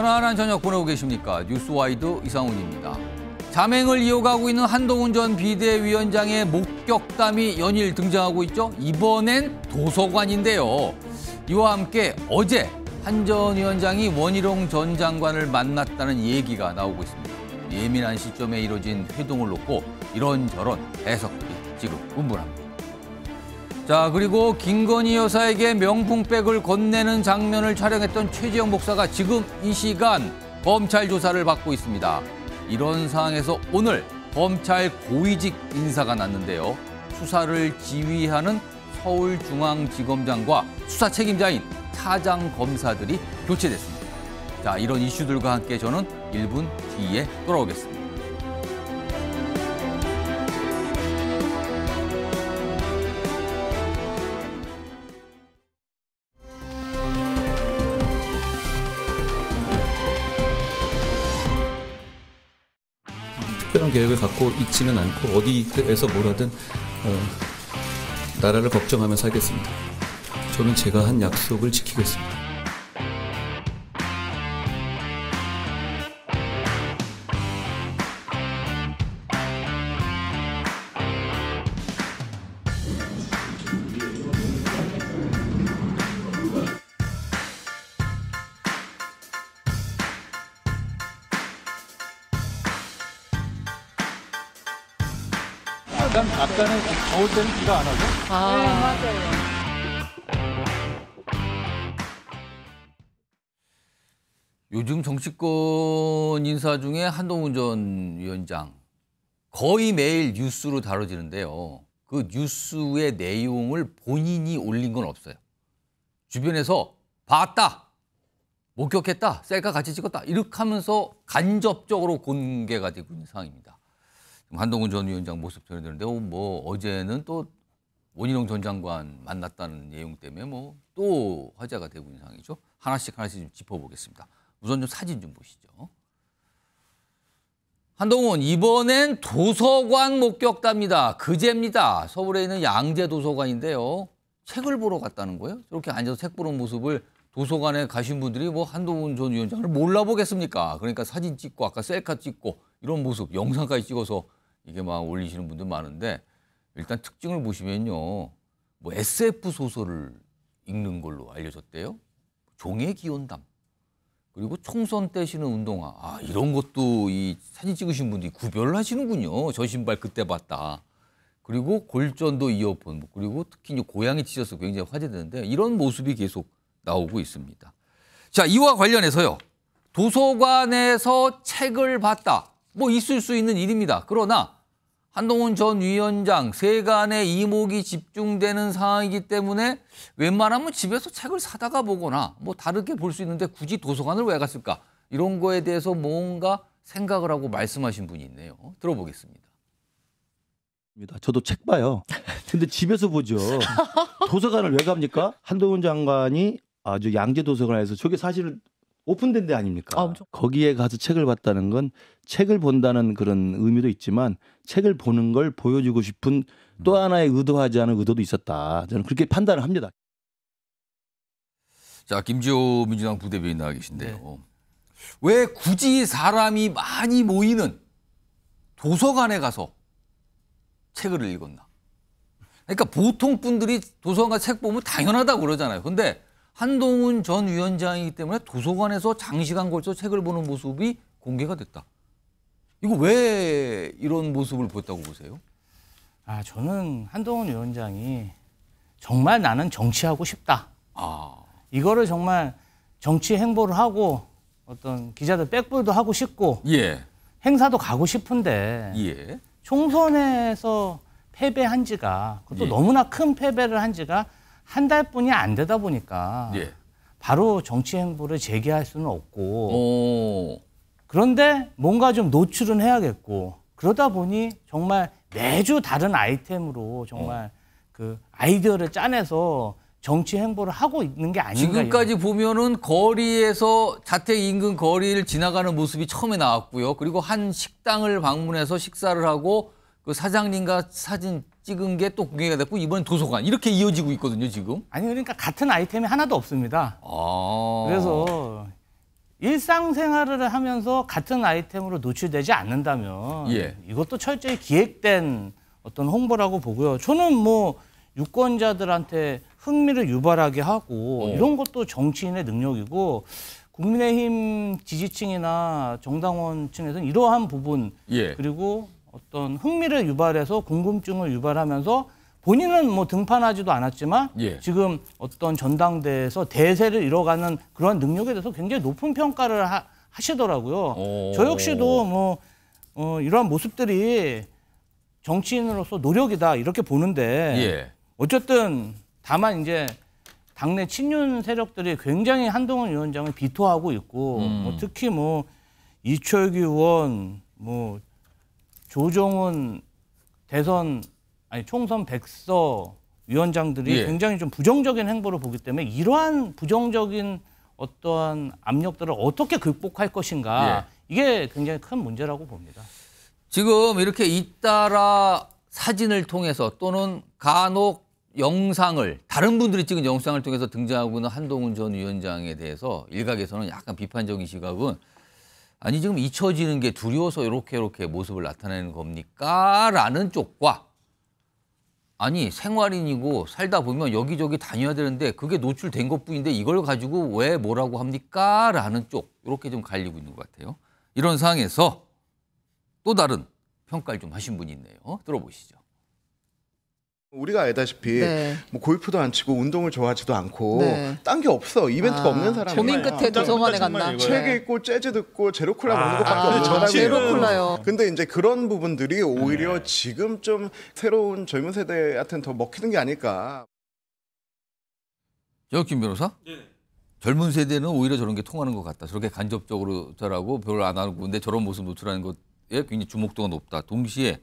편안한 저녁 보내고 계십니까? 뉴스와이드 이상훈입니다. 자맹을 이어가고 있는 한동훈 전 비대위원장의 목격담이 연일 등장하고 있죠. 이번엔 도서관인데요. 이와 함께 어제 한 전 위원장이 원희룡 전 장관을 만났다는 얘기가 나오고 있습니다. 예민한 시점에 이뤄진 회동을 놓고 이런저런 해석들이 지금 분분합니다. 자 그리고 김건희 여사에게 명품백을 건네는 장면을 촬영했던 최지영 목사가 지금 이 시간 검찰 조사를 받고 있습니다. 이런 상황에서 오늘 검찰 고위직 인사가 났는데요. 수사를 지휘하는 서울중앙지검장과 수사 책임자인 차장 검사들이 교체됐습니다. 자, 이런 이슈들과 함께 저는 1분 뒤에 돌아오겠습니다. 계획을 갖고 있지는 않고 어디에서 뭐라든 어, 나라를 걱정하며 살겠습니다. 저는 제가 한 약속을 지키겠습니다. 더울 때는 비가 안 와서? 아. 네, 맞아요. 요즘 정치권 인사 중에 한동훈 전 위원장 거의 매일 뉴스로 다뤄지는데요. 그 뉴스의 내용을 본인이 올린 건 없어요. 주변에서 봤다, 목격했다, 셀카 같이 찍었다 이렇게 하면서 간접적으로 공개가 되고 있는 상황입니다. 한동훈 전 위원장 모습 전해드렸는데 어, 뭐 어제는 또 원희룡 전 장관 만났다는 내용 때문에 뭐 또 화제가 되고 있는 상황이죠. 하나씩 하나씩 좀 짚어보겠습니다. 우선 좀 사진 좀 보시죠. 한동훈 이번엔 도서관 목격담니다 그제입니다. 서울에 있는 양재 도서관인데요. 책을 보러 갔다는 거예요. 저렇게 앉아서 책 보는 모습을 도서관에 가신 분들이 뭐 한동훈 전 위원장을 몰라 보겠습니까? 그러니까 사진 찍고 아까 셀카 찍고 이런 모습 영상까지 찍어서 이게 막 올리시는 분들 많은데 일단 특징을 보시면요. 뭐 SF 소설을 읽는 걸로 알려졌대요. 종의 기온담. 그리고 총선 때시는 운동화. 아, 이런 것도 이 사진 찍으신 분들이 구별을 하시는군요. 저 신발 그때 봤다. 그리고 골전도 이어폰. 그리고 특히 고양이 찢어서 굉장히 화제되는데 이런 모습이 계속 나오고 있습니다. 자, 이와 관련해서요. 도서관에서 책을 봤다. 뭐 있을 수 있는 일입니다. 그러나 한동훈 전 위원장 세간의 이목이 집중되는 상황이기 때문에 웬만하면 집에서 책을 사다가 보거나 뭐 다르게 볼 수 있는데 굳이 도서관을 왜 갔을까 이런 거에 대해서 뭔가 생각을 하고 말씀하신 분이 있네요. 들어보겠습니다. 저도 책 봐요. 근데 집에서 보죠. 도서관을 왜 갑니까? 한동훈 장관이 아주 양재 도서관에서 저게 사실은 오픈된 데 아닙니까? 아, 거기에 가서 책을 봤다는 건 책을 본다는 그런 의미도 있지만 책을 보는 걸 보여주고 싶은 또 음. 하나의 의도하지 않은 의도도 있었다. 저는 그렇게 판단을 합니다. 자, 김지호 민주당 부대변인 나와 계신데요. 네. 왜 굳이 사람이 많이 모이는 도서관에 가서 책을 읽었나? 그러니까 보통 분들이 도서관 책 보면 당연하다고 그러잖아요. 근데 한동훈 전 위원장이기 때문에 도서관에서 장시간 걸쳐 책을 보는 모습이 공개가 됐다. 이거 왜 이런 모습을 보였다고 보세요? 아 저는 한동훈 위원장이 정말 나는 정치하고 싶다. 아. 이거를 정말 정치 행보를 하고 어떤 기자들 백불도 하고 싶고 예. 행사도 가고 싶은데 예. 총선에서 패배한 지가 그것도 예. 너무나 큰 패배를 한 지가 한 달뿐이 안 되다 보니까 예. 바로 정치 행보를 재개할 수는 없고 오. 그런데 뭔가 좀 노출은 해야겠고 그러다 보니 정말 매주 다른 아이템으로 정말 어. 그 아이디어를 짜내서 정치 행보를 하고 있는 게 아닌가. 지금까지 보면은 거리에서 자택 인근 거리를 지나가는 모습이 처음에 나왔고요. 그리고 한 식당을 방문해서 식사를 하고 그 사장님과 사진 찍은 게 또 공개가 됐고 이번엔 도서관 이렇게 이어지고 있거든요 지금. 아니 그러니까 같은 아이템이 하나도 없습니다. 아... 그래서 일상생활을 하면서 같은 아이템으로 노출되지 않는다면 예. 이것도 철저히 기획된 어떤 홍보라고 보고요. 저는 뭐 유권자들한테 흥미를 유발하게 하고 어. 이런 것도 정치인의 능력이고 국민의힘 지지층이나 정당원층에서는 이러한 부분 예. 그리고 어떤 흥미를 유발해서 궁금증을 유발하면서 본인은 뭐 등판하지도 않았지만 예. 지금 어떤 전당대에서 대세를 이뤄가는 그런 능력에 대해서 굉장히 높은 평가를 하, 하시더라고요. 저 역시도 뭐 어, 이러한 모습들이 정치인으로서 노력이다 이렇게 보는데 예. 어쨌든 다만 이제 당내 친윤 세력들이 굉장히 한동훈 위원장을 비토하고 있고 음. 뭐 특히 뭐 이철규 의원, 뭐 조정훈 대선 아니 총선 백서 위원장들이 예. 굉장히 좀 부정적인 행보를 보기 때문에 이러한 부정적인 어떠한 압력들을 어떻게 극복할 것인가 예. 이게 굉장히 큰 문제라고 봅니다. 지금 이렇게 잇따라 사진을 통해서 또는 간혹 영상을 다른 분들이 찍은 영상을 통해서 등장하고 있는 한동훈 전 위원장에 대해서 일각에서는 약간 비판적인 시각은 아니 지금 잊혀지는 게 두려워서 이렇게 이렇게 모습을 나타내는 겁니까? 라는 쪽과 아니 생활인이고 살다 보면 여기저기 다녀야 되는데 그게 노출된 것뿐인데 이걸 가지고 왜 뭐라고 합니까? 라는 쪽 이렇게 좀 갈리고 있는 것 같아요. 이런 상황에서 또 다른 평가를 좀 하신 분이 있네요. 들어보시죠. 우리가 알다시피 네. 뭐 골프도 안 치고 운동을 좋아하지도 않고 네. 딴게 없어 이벤트가 아, 없는 사람 고민 끝에 도서관에 간다 책 읽고 재즈 듣고 제로콜라 아, 먹는 것밖에 아, 없는 사람이에요 제로콜라요 근데 이제 그런 부분들이 오히려 네. 지금 좀 새로운 젊은 세대한테는 더 먹히는 게 아닐까 저 김 변호사? 네. 젊은 세대는 오히려 저런 게 통하는 것 같다 저렇게 간접적으로 저라고 별로 안 하고 근데 저런 모습 노출하는 것에 굉장히 주목도가 높다 동시에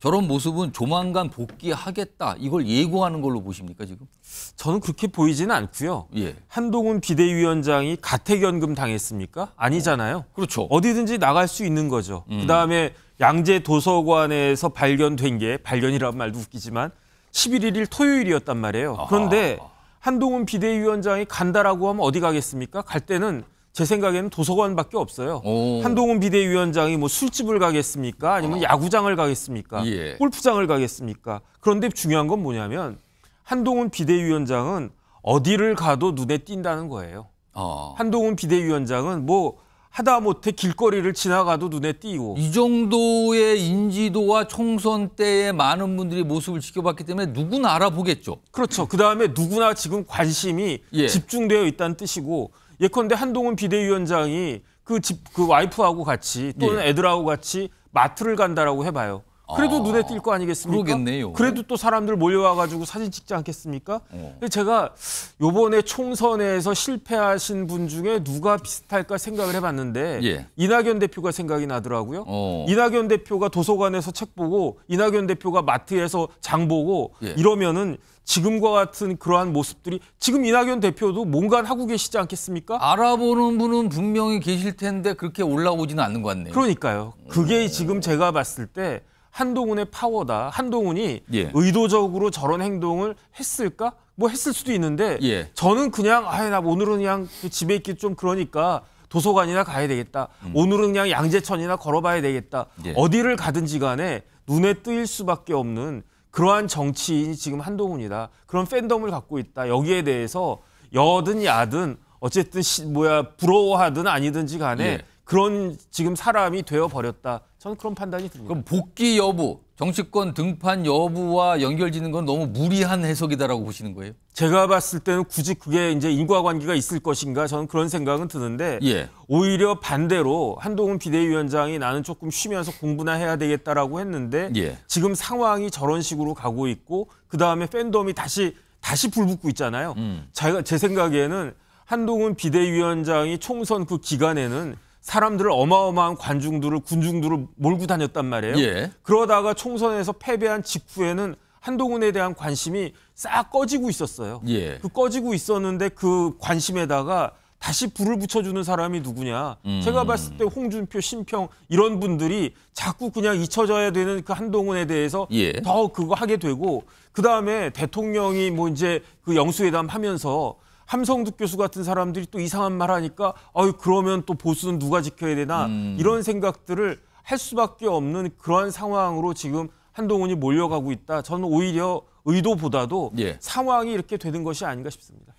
저런 모습은 조만간 복귀하겠다 이걸 예고하는 걸로 보십니까 지금? 저는 그렇게 보이지는 않고요. 예. 한동훈 비대위원장이 가택연금 당했습니까? 아니잖아요. 어, 그렇죠. 어디든지 나갈 수 있는 거죠. 음. 그다음에 양재 도서관에서 발견된 게 발견이라는 말도 웃기지만 11일 토요일이었단 말이에요. 그런데 아하. 한동훈 비대위원장이 간다라고 하면 어디 가겠습니까? 갈 때는 제 생각에는 도서관밖에 없어요. 오. 한동훈 비대위원장이 뭐 술집을 가겠습니까? 아니면 어. 야구장을 가겠습니까? 예. 골프장을 가겠습니까? 그런데 중요한 건 뭐냐면 한동훈 비대위원장은 어디를 가도 눈에 띈다는 거예요. 어. 한동훈 비대위원장은 뭐 하다못해 길거리를 지나가도 눈에 띄고 이 정도의 인지도와 총선 때의 많은 분들이 모습을 지켜봤기 때문에 누구나 알아보겠죠. 그렇죠. 그 다음에 누구나 지금 관심이 예. 집중되어 있다는 뜻이고 예컨대 한동훈 비대위원장이 그 집그 그 와이프하고 같이 또는 예. 애들하고 같이 마트를 간다라고 해봐요. 그래도 아, 눈에 띌 거 아니겠습니까? 그러겠네요. 그래도 또 사람들 몰려와가지고 사진 찍지 않겠습니까? 어. 제가 요번에 총선에서 실패하신 분 중에 누가 비슷할까 생각을 해봤는데 예. 이낙연 대표가 생각이 나더라고요. 어. 이낙연 대표가 도서관에서 책 보고 이낙연 대표가 마트에서 장 보고 예. 이러면은 지금과 같은 그러한 모습들이 지금 이낙연 대표도 뭔가 하고 계시지 않겠습니까? 알아보는 분은 분명히 계실 텐데 그렇게 올라오지는 않는 것 같네요. 그러니까요. 그게 오. 음. 지금 제가 봤을 때 한동훈의 파워다. 한동훈이 예. 의도적으로 저런 행동을 했을까? 뭐 했을 수도 있는데 예. 저는 그냥 아나 예 오늘은 그냥 집에 있기 좀 그러니까 도서관이나 가야 되겠다. 음. 오늘은 그냥 양재천이나 걸어봐야 되겠다. 예. 어디를 가든지 간에 눈에 뜨일 수밖에 없는 그러한 정치인이 지금 한동훈이다. 그런 팬덤을 갖고 있다. 여기에 대해서 여든 야든 어쨌든 시, 뭐야 부러워하든 아니든지 간에 예. 그런 지금 사람이 되어 버렸다. 저는 그런 판단이 듭니다. 그럼 복귀 여부, 정치권 등판 여부와 연결짓는 건 너무 무리한 해석이다라고 보시는 거예요? 제가 봤을 때는 굳이 그게 이제 인과관계가 있을 것인가 저는 그런 생각은 드는데 예. 오히려 반대로 한동훈 비대위원장이 나는 조금 쉬면서 공부나 해야 되겠다라고 했는데 예. 지금 상황이 저런 식으로 가고 있고 그 다음에 팬덤이 다시 다시 불붙고 있잖아요. 음. 제가 제 생각에는 한동훈 비대위원장이 총선 그 기간에는 사람들을 어마어마한 관중들을 군중들을 몰고 다녔단 말이에요. 예. 그러다가 총선에서 패배한 직후에는 한동훈에 대한 관심이 싹 꺼지고 있었어요. 예. 그 꺼지고 있었는데 그 관심에다가 다시 불을 붙여주는 사람이 누구냐. 음. 제가 봤을 때 홍준표, 심평 이런 분들이 자꾸 그냥 잊혀져야 되는 그 한동훈에 대해서 예. 더 그거 하게 되고 그 다음에 대통령이 뭐 이제 그 영수회담 하면서 함성득 교수 같은 사람들이 또 이상한 말 하니까 아유 그러면 또 보수는 누가 지켜야 되나 음. 이런 생각들을 할 수밖에 없는 그러한 상황으로 지금 한동훈이 몰려가고 있다. 저는 오히려 의도보다도 예. 상황이 이렇게 되는 것이 아닌가 싶습니다.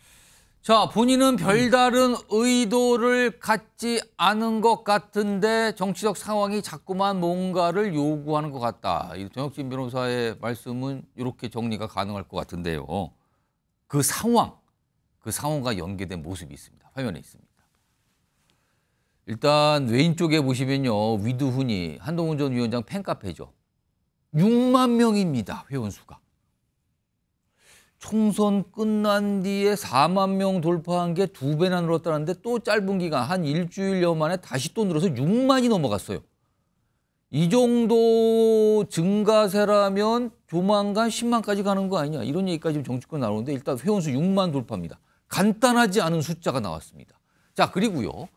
자, 본인은 별다른 의도를 갖지 않은 것 같은데 정치적 상황이 자꾸만 뭔가를 요구하는 것 같다. 이 정혁진 변호사의 말씀은 이렇게 정리가 가능할 것 같은데요. 그 상황, 그상황과 연계된 모습이 있습니다. 화면에 있습니다. 일단 왼쪽에 보시면요. 위드훈이 한동훈 전 위원장 팬카페죠. 6만 명입니다. 회원 수가. 총선 끝난 뒤에 4만 명 돌파한 게 두 배나 늘었다는데 또 짧은 기간 한 일주일여 만에 다시 또 늘어서 6만이 넘어갔어요. 이 정도 증가세라면 조만간 10만까지 가는 거 아니냐 이런 얘기까지 정치권 나오는데 일단 회원수 6만 돌파입니다. 간단하지 않은 숫자가 나왔습니다. 자, 그리고요.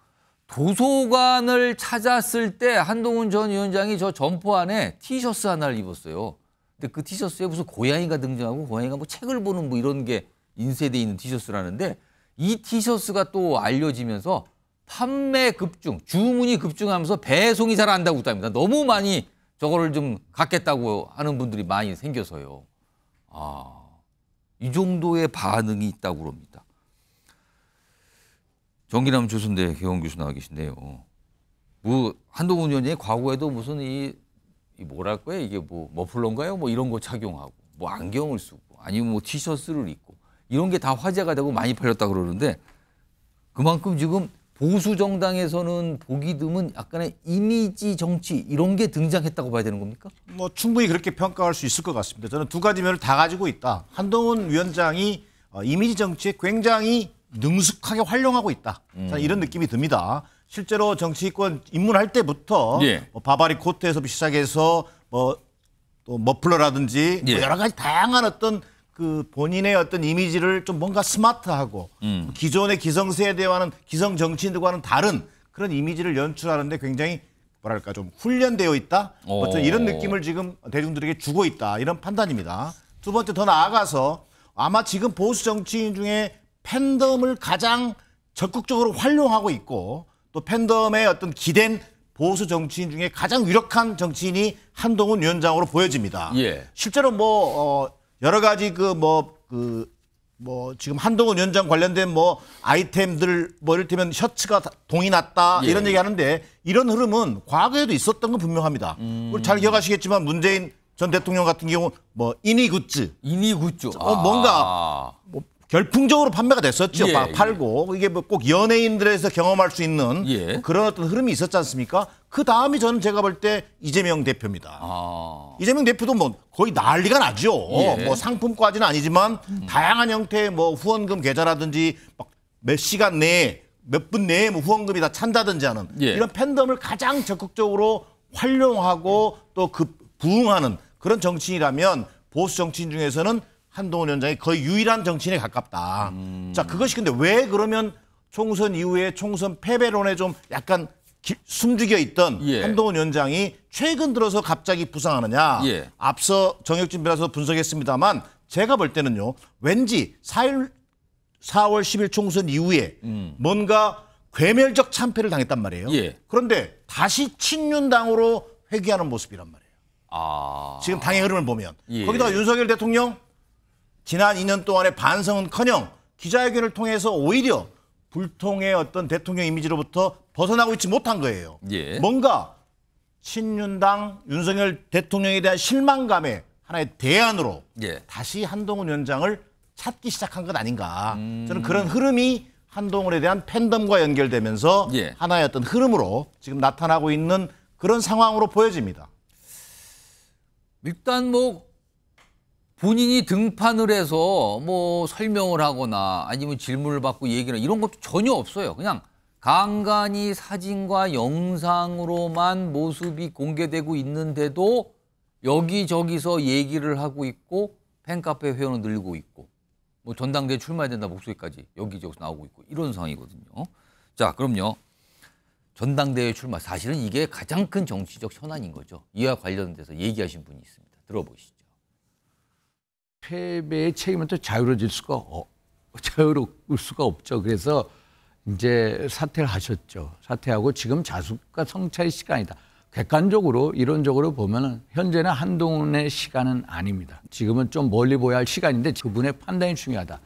도서관을 찾았을 때 한동훈 전 위원장이 저 점포 안에 티셔츠 하나를 입었어요. 근데 그 티셔츠에 무슨 고양이가 등장하고 고양이가 뭐 책을 보는 뭐 이런 게 인쇄돼 있는 티셔츠라는데 이 티셔츠가 또 알려지면서 판매 급증, 주문이 급증하면서 배송이 잘안다고있니다 너무 많이 저거를 좀 갖겠다고 하는 분들이 많이 생겨서요. 아, 이 정도의 반응이 있다고 그럽니다. 정기남 교수인데 개원 교수 나와 계신데요. 뭐 한동훈 의원이 과거에도 무슨 이, 이 뭐랄까요 이게 뭐 머플러인가요 뭐 이런 거 착용하고 뭐 안경을 쓰고 아니면 뭐 티셔츠를 입고 이런 게 다 화제가 되고 많이 팔렸다 그러는데 그만큼 지금 보수 정당에서는 보기 드문 약간의 이미지 정치 이런 게 등장했다고 봐야 되는 겁니까? 뭐 충분히 그렇게 평가할 수 있을 것 같습니다. 저는 두 가지 면을 다 가지고 있다. 한동훈 위원장이 어, 이미지 정치에 굉장히 능숙하게 활용하고 있다. 음. 이런 느낌이 듭니다. 실제로 정치권 입문할 때부터 예. 뭐 바바리 코트에서 시작해서 뭐 또 머플러라든지 뭐 예. 뭐 여러 가지 다양한 어떤 그 본인의 어떤 이미지를 좀 뭔가 스마트하고 음. 뭐 기존의 기성 세대와는 기성 정치인들과는 다른 그런 이미지를 연출하는데 굉장히 뭐랄까 좀 훈련되어 있다. 뭐 오. 어떤 이런 느낌을 지금 대중들에게 주고 있다. 이런 판단입니다. 두 번째 더 나아가서 아마 지금 보수 정치인 중에 팬덤을 가장 적극적으로 활용하고 있고 또 팬덤의 어떤 기댄 보수 정치인 중에 가장 유력한 정치인이 한동훈 위원장으로 보여집니다. 예. 실제로 뭐 어, 여러 가지 그 뭐 그, 뭐 지금 한동훈 위원장 관련된 뭐 아이템들 뭐 이를테면 셔츠가 동이 났다 예. 이런 얘기 하는데 이런 흐름은 과거에도 있었던 건 분명합니다. 음. 잘 기억하시겠지만 문재인 전 대통령 같은 경우 뭐 이니 굿즈, 이니 굿즈, 어, 아. 뭔가 뭐 결풍적으로 판매가 됐었죠. 예, 예. 팔고 이게 뭐 꼭 연예인들에서 경험할 수 있는 예. 그런 어떤 흐름이 있었지 않습니까? 그 다음이 저는 제가 볼 때 이재명 대표입니다. 아. 이재명 대표도 뭐 거의 난리가 나죠. 예. 뭐 상품까지는 아니지만 음. 다양한 형태의 뭐 후원금 계좌라든지 막 몇 시간 내에 몇 분 내에 뭐 후원금이 다 찬다든지 하는 예. 이런 팬덤을 가장 적극적으로 활용하고 또 그 부응하는 그런 정치인이라면 보수 정치인 중에서는 한동훈 위원장이 거의 유일한 정치인에 가깝다. 음. 자, 그것이 근데 왜 그러면 총선 이후에 총선 패배론에 좀 약간 기, 숨죽여 있던 예. 한동훈 위원장이 최근 들어서 갑자기 부상하느냐. 예. 앞서 정혁진 변호사 분석했습니다만 제가 볼 때는요. 왠지 4일, 4월 10일 총선 이후에 음. 뭔가 괴멸적 참패를 당했단 말이에요. 예. 그런데 다시 친윤당으로 회귀하는 모습이란 말이에요. 아... 지금 당의 흐름을 보면. 예. 거기다가 윤석열 대통령 지난 2년 동안의 반성은커녕 기자회견을 통해서 오히려 불통의 어떤 대통령 이미지로부터 벗어나고 있지 못한 거예요. 예. 뭔가 친윤당 윤석열 대통령에 대한 실망감의 하나의 대안으로 예. 다시 한동훈 위원장을 찾기 시작한 것 아닌가. 음... 저는 그런 흐름이 한동훈에 대한 팬덤과 연결되면서 예. 하나의 어떤 흐름으로 지금 나타나고 있는 그런 상황으로 보여집니다. 일단 뭐 본인이 등판을 해서 뭐 설명을 하거나 아니면 질문을 받고 얘기를 이런 것도 전혀 없어요. 그냥 간간이 사진과 영상으로만 모습이 공개되고 있는데도 여기저기서 얘기를 하고 있고 팬카페 회원은 늘고 있고 뭐 전당대회 출마해야 된다 목소리까지 여기저기서 나오고 있고 이런 상황이거든요. 자, 그럼요. 전당대회 출마 사실은 이게 가장 큰 정치적 현안인 거죠. 이와 관련돼서 얘기하신 분이 있습니다. 들어보시죠. 패배의 책임은 또 자유로질 수가 어, 자유로울 수가 없죠. 그래서 이제 사퇴를 하셨죠. 사퇴하고 지금 자숙과 성찰의 시간이다. 객관적으로 이론적으로 보면은 현재는 한동훈의 시간은 아닙니다. 지금은 좀 멀리 보여야 할 시간인데 그분의 판단이 중요하다.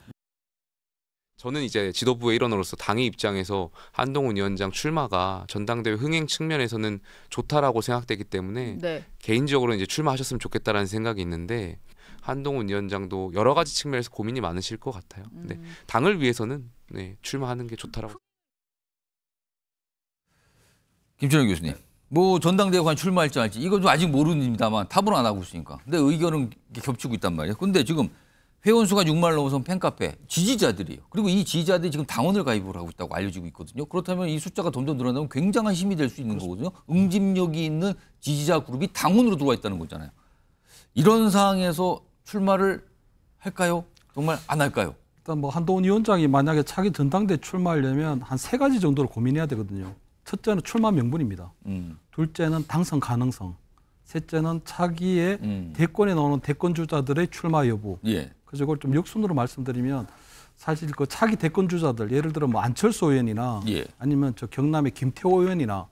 저는 이제 지도부의 일원으로서 당의 입장에서 한동훈 위원장 출마가 전당대회 흥행 측면에서는 좋다라고 생각되기 때문에 네. 개인적으로 이제 출마하셨으면 좋겠다라는 생각이 있는데 한동훈 위원장도 여러 가지 측면에서 고민이 많으실 것 같아요. 음. 네, 당을 위해서는 네, 출마하는 게 좋다라고. 김철현 교수님, 네. 뭐 전당대회 관 출마할지 알지 이건 좀 아직 모르는입니다만 탑을 안 하고 있으니까. 근데 의견은 겹치고 있단 말이에요. 근데 지금 회원 수가 6만 넘어선 팬카페 지지자들이요 그리고 이 지지자들이 지금 당원을 가입을 하고 있다고 알려지고 있거든요. 그렇다면 이 숫자가 점점 늘어나면 굉장한 힘이 될 수 있는 거거든요. 응집력이 있는 지지자 그룹이 당원으로 들어와 있다는 거잖아요. 이런 상황에서 출마를 할까요? 정말 안 할까요? 일단 뭐 한동훈 위원장이 만약에 차기 전당대 출마하려면 한 세 가지 정도를 고민해야 되거든요. 첫째는 출마 명분입니다. 음. 둘째는 당선 가능성. 셋째는 차기에 음. 대권에 나오는 대권주자들의 출마 여부. 예. 그래서 이걸 좀 역순으로 말씀드리면 사실 그 차기 대권주자들 예를 들어 뭐 안철수 의원이나 예. 아니면 저 경남의 김태호 의원이나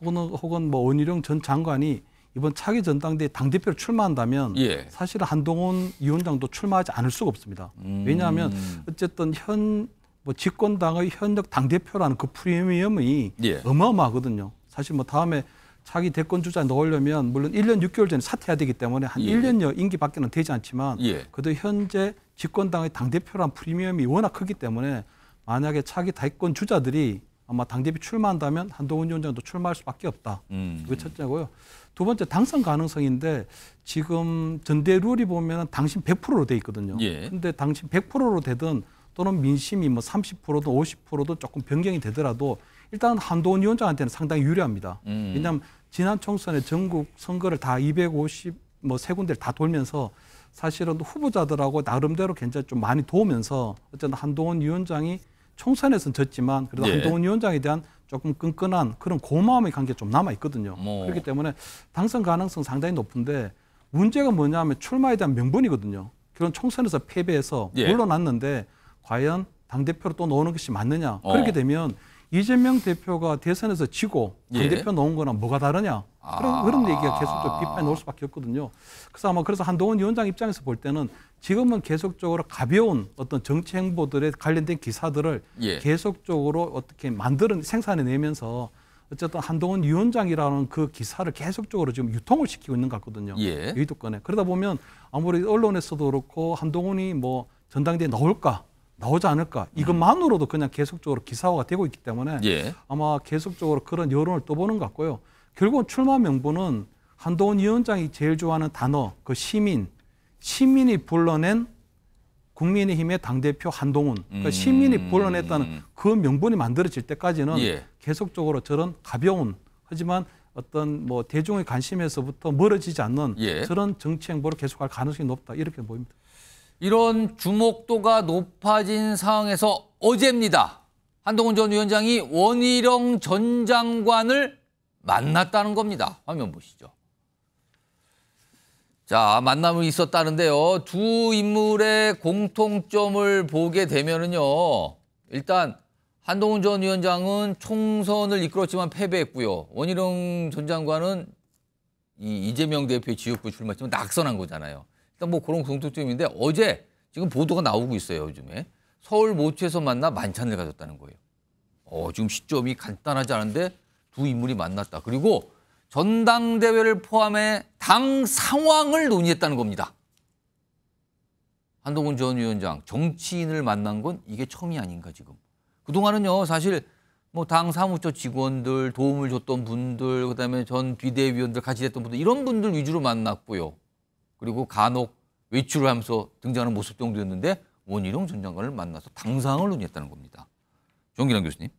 혹은 혹은 뭐 원희룡 전 장관이 이번 차기 전당대회 당대표로 출마한다면 예. 사실 한동훈 위원장도 출마하지 않을 수가 없습니다. 음. 왜냐하면 어쨌든 현 뭐 집권당의 현역 당대표라는 그 프리미엄이 예. 어마어마하거든요. 사실 뭐 다음에 차기 대권 주자 에 넣으려면 물론 1년 6개월 전에 사퇴해야 되기 때문에 한 예. 1년여 임기밖에는 되지 않지만 예. 그래도 현재 집권당의 당대표라는 프리미엄이 워낙 크기 때문에 만약에 차기 대권 주자들이 아마 당대표 출마한다면 한동훈 위원장도 출마할 수밖에 없다. 음. 그게 첫째고요. 두 번째 당선 가능성인데 지금 전대 룰이 보면 당신 100%로 돼 있거든요. 예. 근데 당신 100%로 되든 또는 민심이 뭐 30%든 5 0도 조금 변경이 되더라도 일단 한동훈 위원장한테는 상당히 유리합니다. 음. 왜냐하면 지난 총선에 전국 선거를 다 250 뭐 세 군데를 다 돌면서 사실은 후보자들하고 나름대로 굉장히 좀 많이 도우면서 어쨌든 한동훈 위원장이 총선에서는 졌지만 그래도 예. 한동훈 위원장에 대한 조금 끈끈한 그런 고마움의 관계 좀 남아 있거든요. 뭐. 그렇기 때문에 당선 가능성 상당히 높은데 문제가 뭐냐면 출마에 대한 명분이거든요. 그런 총선에서 패배해서 예. 물러났는데 과연 당 대표로 또 나오는 것이 맞느냐? 어. 그렇게 되면 이재명 대표가 대선에서 지고 예. 대표 놓은 거나 뭐가 다르냐 아. 그런 그런 얘기가 계속 또 비판이 나올 수밖에 없거든요. 그래서 아마 그래서 한동훈 위원장 입장에서 볼 때는 지금은 계속적으로 가벼운 어떤 정치 행보들에 관련된 기사들을 예. 계속적으로 어떻게 만드는 생산해 내면서 어쨌든 한동훈 위원장이라는 그 기사를 계속적으로 지금 유통을 시키고 있는 것 같거든요. 예. 여의도권에. 그러다 보면 아무리 언론에서도 그렇고 한동훈이 뭐 전당대에 나올까 나오지 않을까. 음. 이것만으로도 그냥 계속적으로 기사화가 되고 있기 때문에 예. 아마 계속적으로 그런 여론을 떠보는 것 같고요. 결국은 출마 명분은 한동훈 위원장이 제일 좋아하는 단어, 그 시민, 시민이 불러낸 국민의힘의 당대표 한동훈, 그러니까 음. 시민이 불러냈다는 그 명분이 만들어질 때까지는 예. 계속적으로 저런 가벼운, 하지만 어떤 뭐 대중의 관심에서부터 멀어지지 않는 예. 저런 정치 행보를 계속할 가능성이 높다 이렇게 보입니다. 이런 주목도가 높아진 상황에서 어제입니다. 한동훈 전 위원장이 원희룡 전 장관을 만났다는 겁니다. 화면 보시죠. 자, 만남이 있었다는데요. 두 인물의 공통점을 보게 되면은요. 일단 한동훈 전 위원장은 총선을 이끌었지만 패배했고요. 원희룡 전 장관은 이 이재명 대표의 지역구 출마했지만 낙선한 거잖아요. 일단 그러니까 뭐 그런 공통점인데 어제 지금 보도가 나오고 있어요 요즘에 서울 모처에서 만나 만찬을 가졌다는 거예요. 어 지금 시점이 간단하지 않은데 두 인물이 만났다. 그리고 전당대회를 포함해 당 상황을 논의했다는 겁니다. 한동훈 전 위원장 정치인을 만난 건 이게 처음이 아닌가 지금. 그동안은요 사실 뭐 당 사무처 직원들 도움을 줬던 분들 그다음에 전 비대위원들 같이 했던 분들 이런 분들 위주로 만났고요. 그리고 간혹 외출을 하면서 등장하는 모습 정도였는데 원희룡 전 장관을 만나서 당상을 논의했다는 겁니다. 정기란 교수님.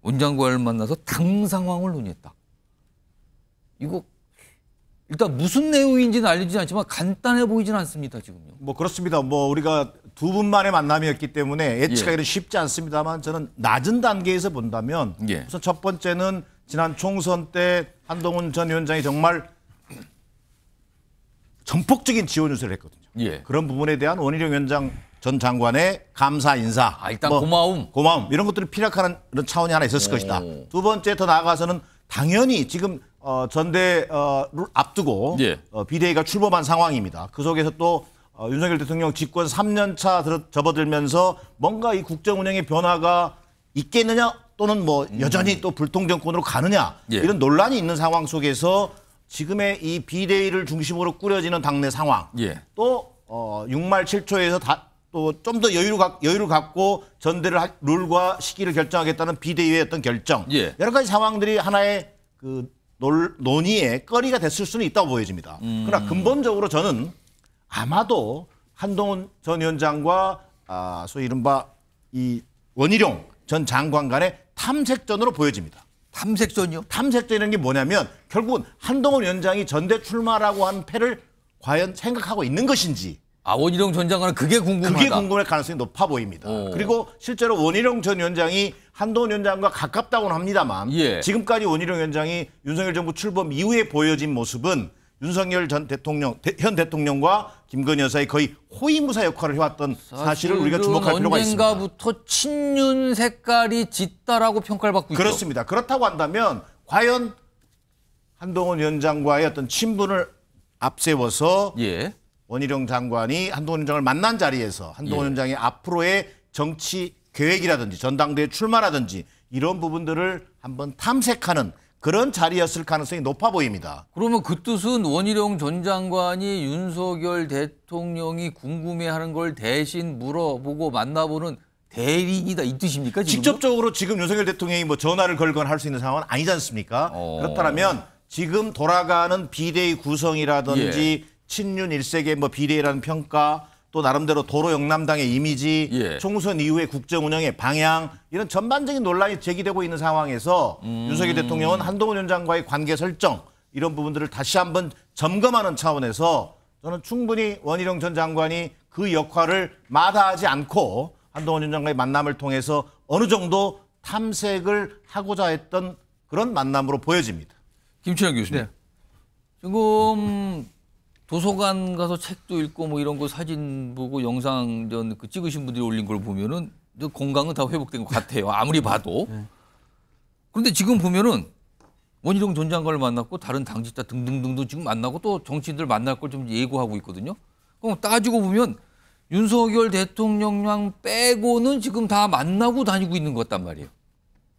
원 장관을 만나서 당상황을 논의했다. 이거 일단 무슨 내용인지는 알려지지 않지만 간단해 보이지는 않습니다 지금요. 뭐 그렇습니다. 뭐 우리가 두 분만의 만남이었기 때문에 예측하기는 예. 쉽지 않습니다만 저는 낮은 단계에서 본다면 예. 우선 첫 번째는 지난 총선 때 한동훈 전 위원장이 정말 전폭적인 지원 유세를 했거든요. 예. 그런 부분에 대한 원희룡 위원장 전 장관의 감사 인사, 아, 일단 뭐, 고마움, 고마움 이런 것들을 피력하는 그런 차원이 하나 있었을 오. 것이다. 두 번째 더 나아가서는 당연히 지금 어, 전대를 어, 앞두고 예. 어, 비대위가 출범한 상황입니다. 그 속에서 또 어, 윤석열 대통령 집권 3년차 들어, 접어들면서 뭔가 이 국정 운영의 변화가 있겠느냐 또는 뭐 음. 여전히 또 불통 정권으로 가느냐 예. 이런 논란이 있는 상황 속에서 지금의 이 비대위를 중심으로 꾸려지는 당내 상황 예. 또 어, 6말 7초에서 또좀 더 여유를, 여유를 갖고 전대를 하, 룰과 시기를 결정하겠다는 비대위의 어떤 결정 예. 여러 가지 상황들이 하나의 그 논, 논의의 거리가 됐을 수는 있다고 보여집니다. 음. 그러나 근본적으로 저는 아마도 한동훈 전 위원장과 아, 소위 이른바 이 원희룡 전 장관 간의 탐색전으로 보여집니다. 탐색전이요? 탐색전이라는 게 뭐냐면 결국은 한동훈 위원장이 전대 출마라고 하는 패를 과연 생각하고 있는 것인지 아 원희룡 전 장관은 그게 궁금하다. 그게 궁금할 가능성이 높아 보입니다. 오. 그리고 실제로 원희룡 전 위원장이 한동훈 위원장과 가깝다고는 합니다만 예. 지금까지 원희룡 위원장이 윤석열 정부 출범 이후에 보여진 모습은 윤석열 전 대통령, 대, 현 대통령과 김건희 여사의 거의 호위무사 역할을 해왔던 사실을 우리가 주목할 필요가 있습니다. 언젠가부터 친윤 색깔이 짙다라고 평가를 받고 있죠. 그렇습니다. 그렇다고 한다면 과연 한동훈 위원장과의 어떤 친분을 앞세워서 예. 원희룡 장관이 한동훈 위원장을 만난 자리에서 한동훈 예. 위원장의 앞으로의 정치 계획이라든지 전당대회 출마라든지 이런 부분들을 한번 탐색하는 그런 자리였을 가능성이 높아 보입니다. 그러면 그 뜻은 원희룡 전 장관이 윤석열 대통령이 궁금해하는 걸 대신 물어보고 만나보는 대리인이다 이 뜻입니까? 지금 직접적으로 지금 윤석열 대통령이 뭐 전화를 걸거나할 수 있는 상황은 아니지 않습니까? 어... 그렇다면 지금 돌아가는 비대위 구성이라든지 예. 친윤 일색의뭐비대위라는 평가 또 나름대로 도로 영남당의 이미지, 예. 총선 이후의 국정 운영의 방향 이런 전반적인 논란이 제기되고 있는 상황에서 음... 윤석열 대통령은 한동훈 위원장과의 관계 설정 이런 부분들을 다시 한번 점검하는 차원에서 저는 충분히 원희룡 전 장관이 그 역할을 마다하지 않고 한동훈 위원장과의 만남을 통해서 어느 정도 탐색을 하고자 했던 그런 만남으로 보여집니다. 김치영 교수님. 네. 지금 도서관 가서 책도 읽고 뭐 이런 거 사진 보고 영상 전그 찍으신 분들이 올린 걸 보면은 건강은 다 회복된 것 같아요. 아무리 봐도. 네. 그런데 지금 보면은 원희룡 전 장관을 만났고 다른 당직자 등등등도 지금 만나고 또 정치인들 만날 걸 좀 예고하고 있거든요. 그럼 따지고 보면 윤석열 대통령랑 빼고는 지금 다 만나고 다니고 있는 것 같단 말이에요.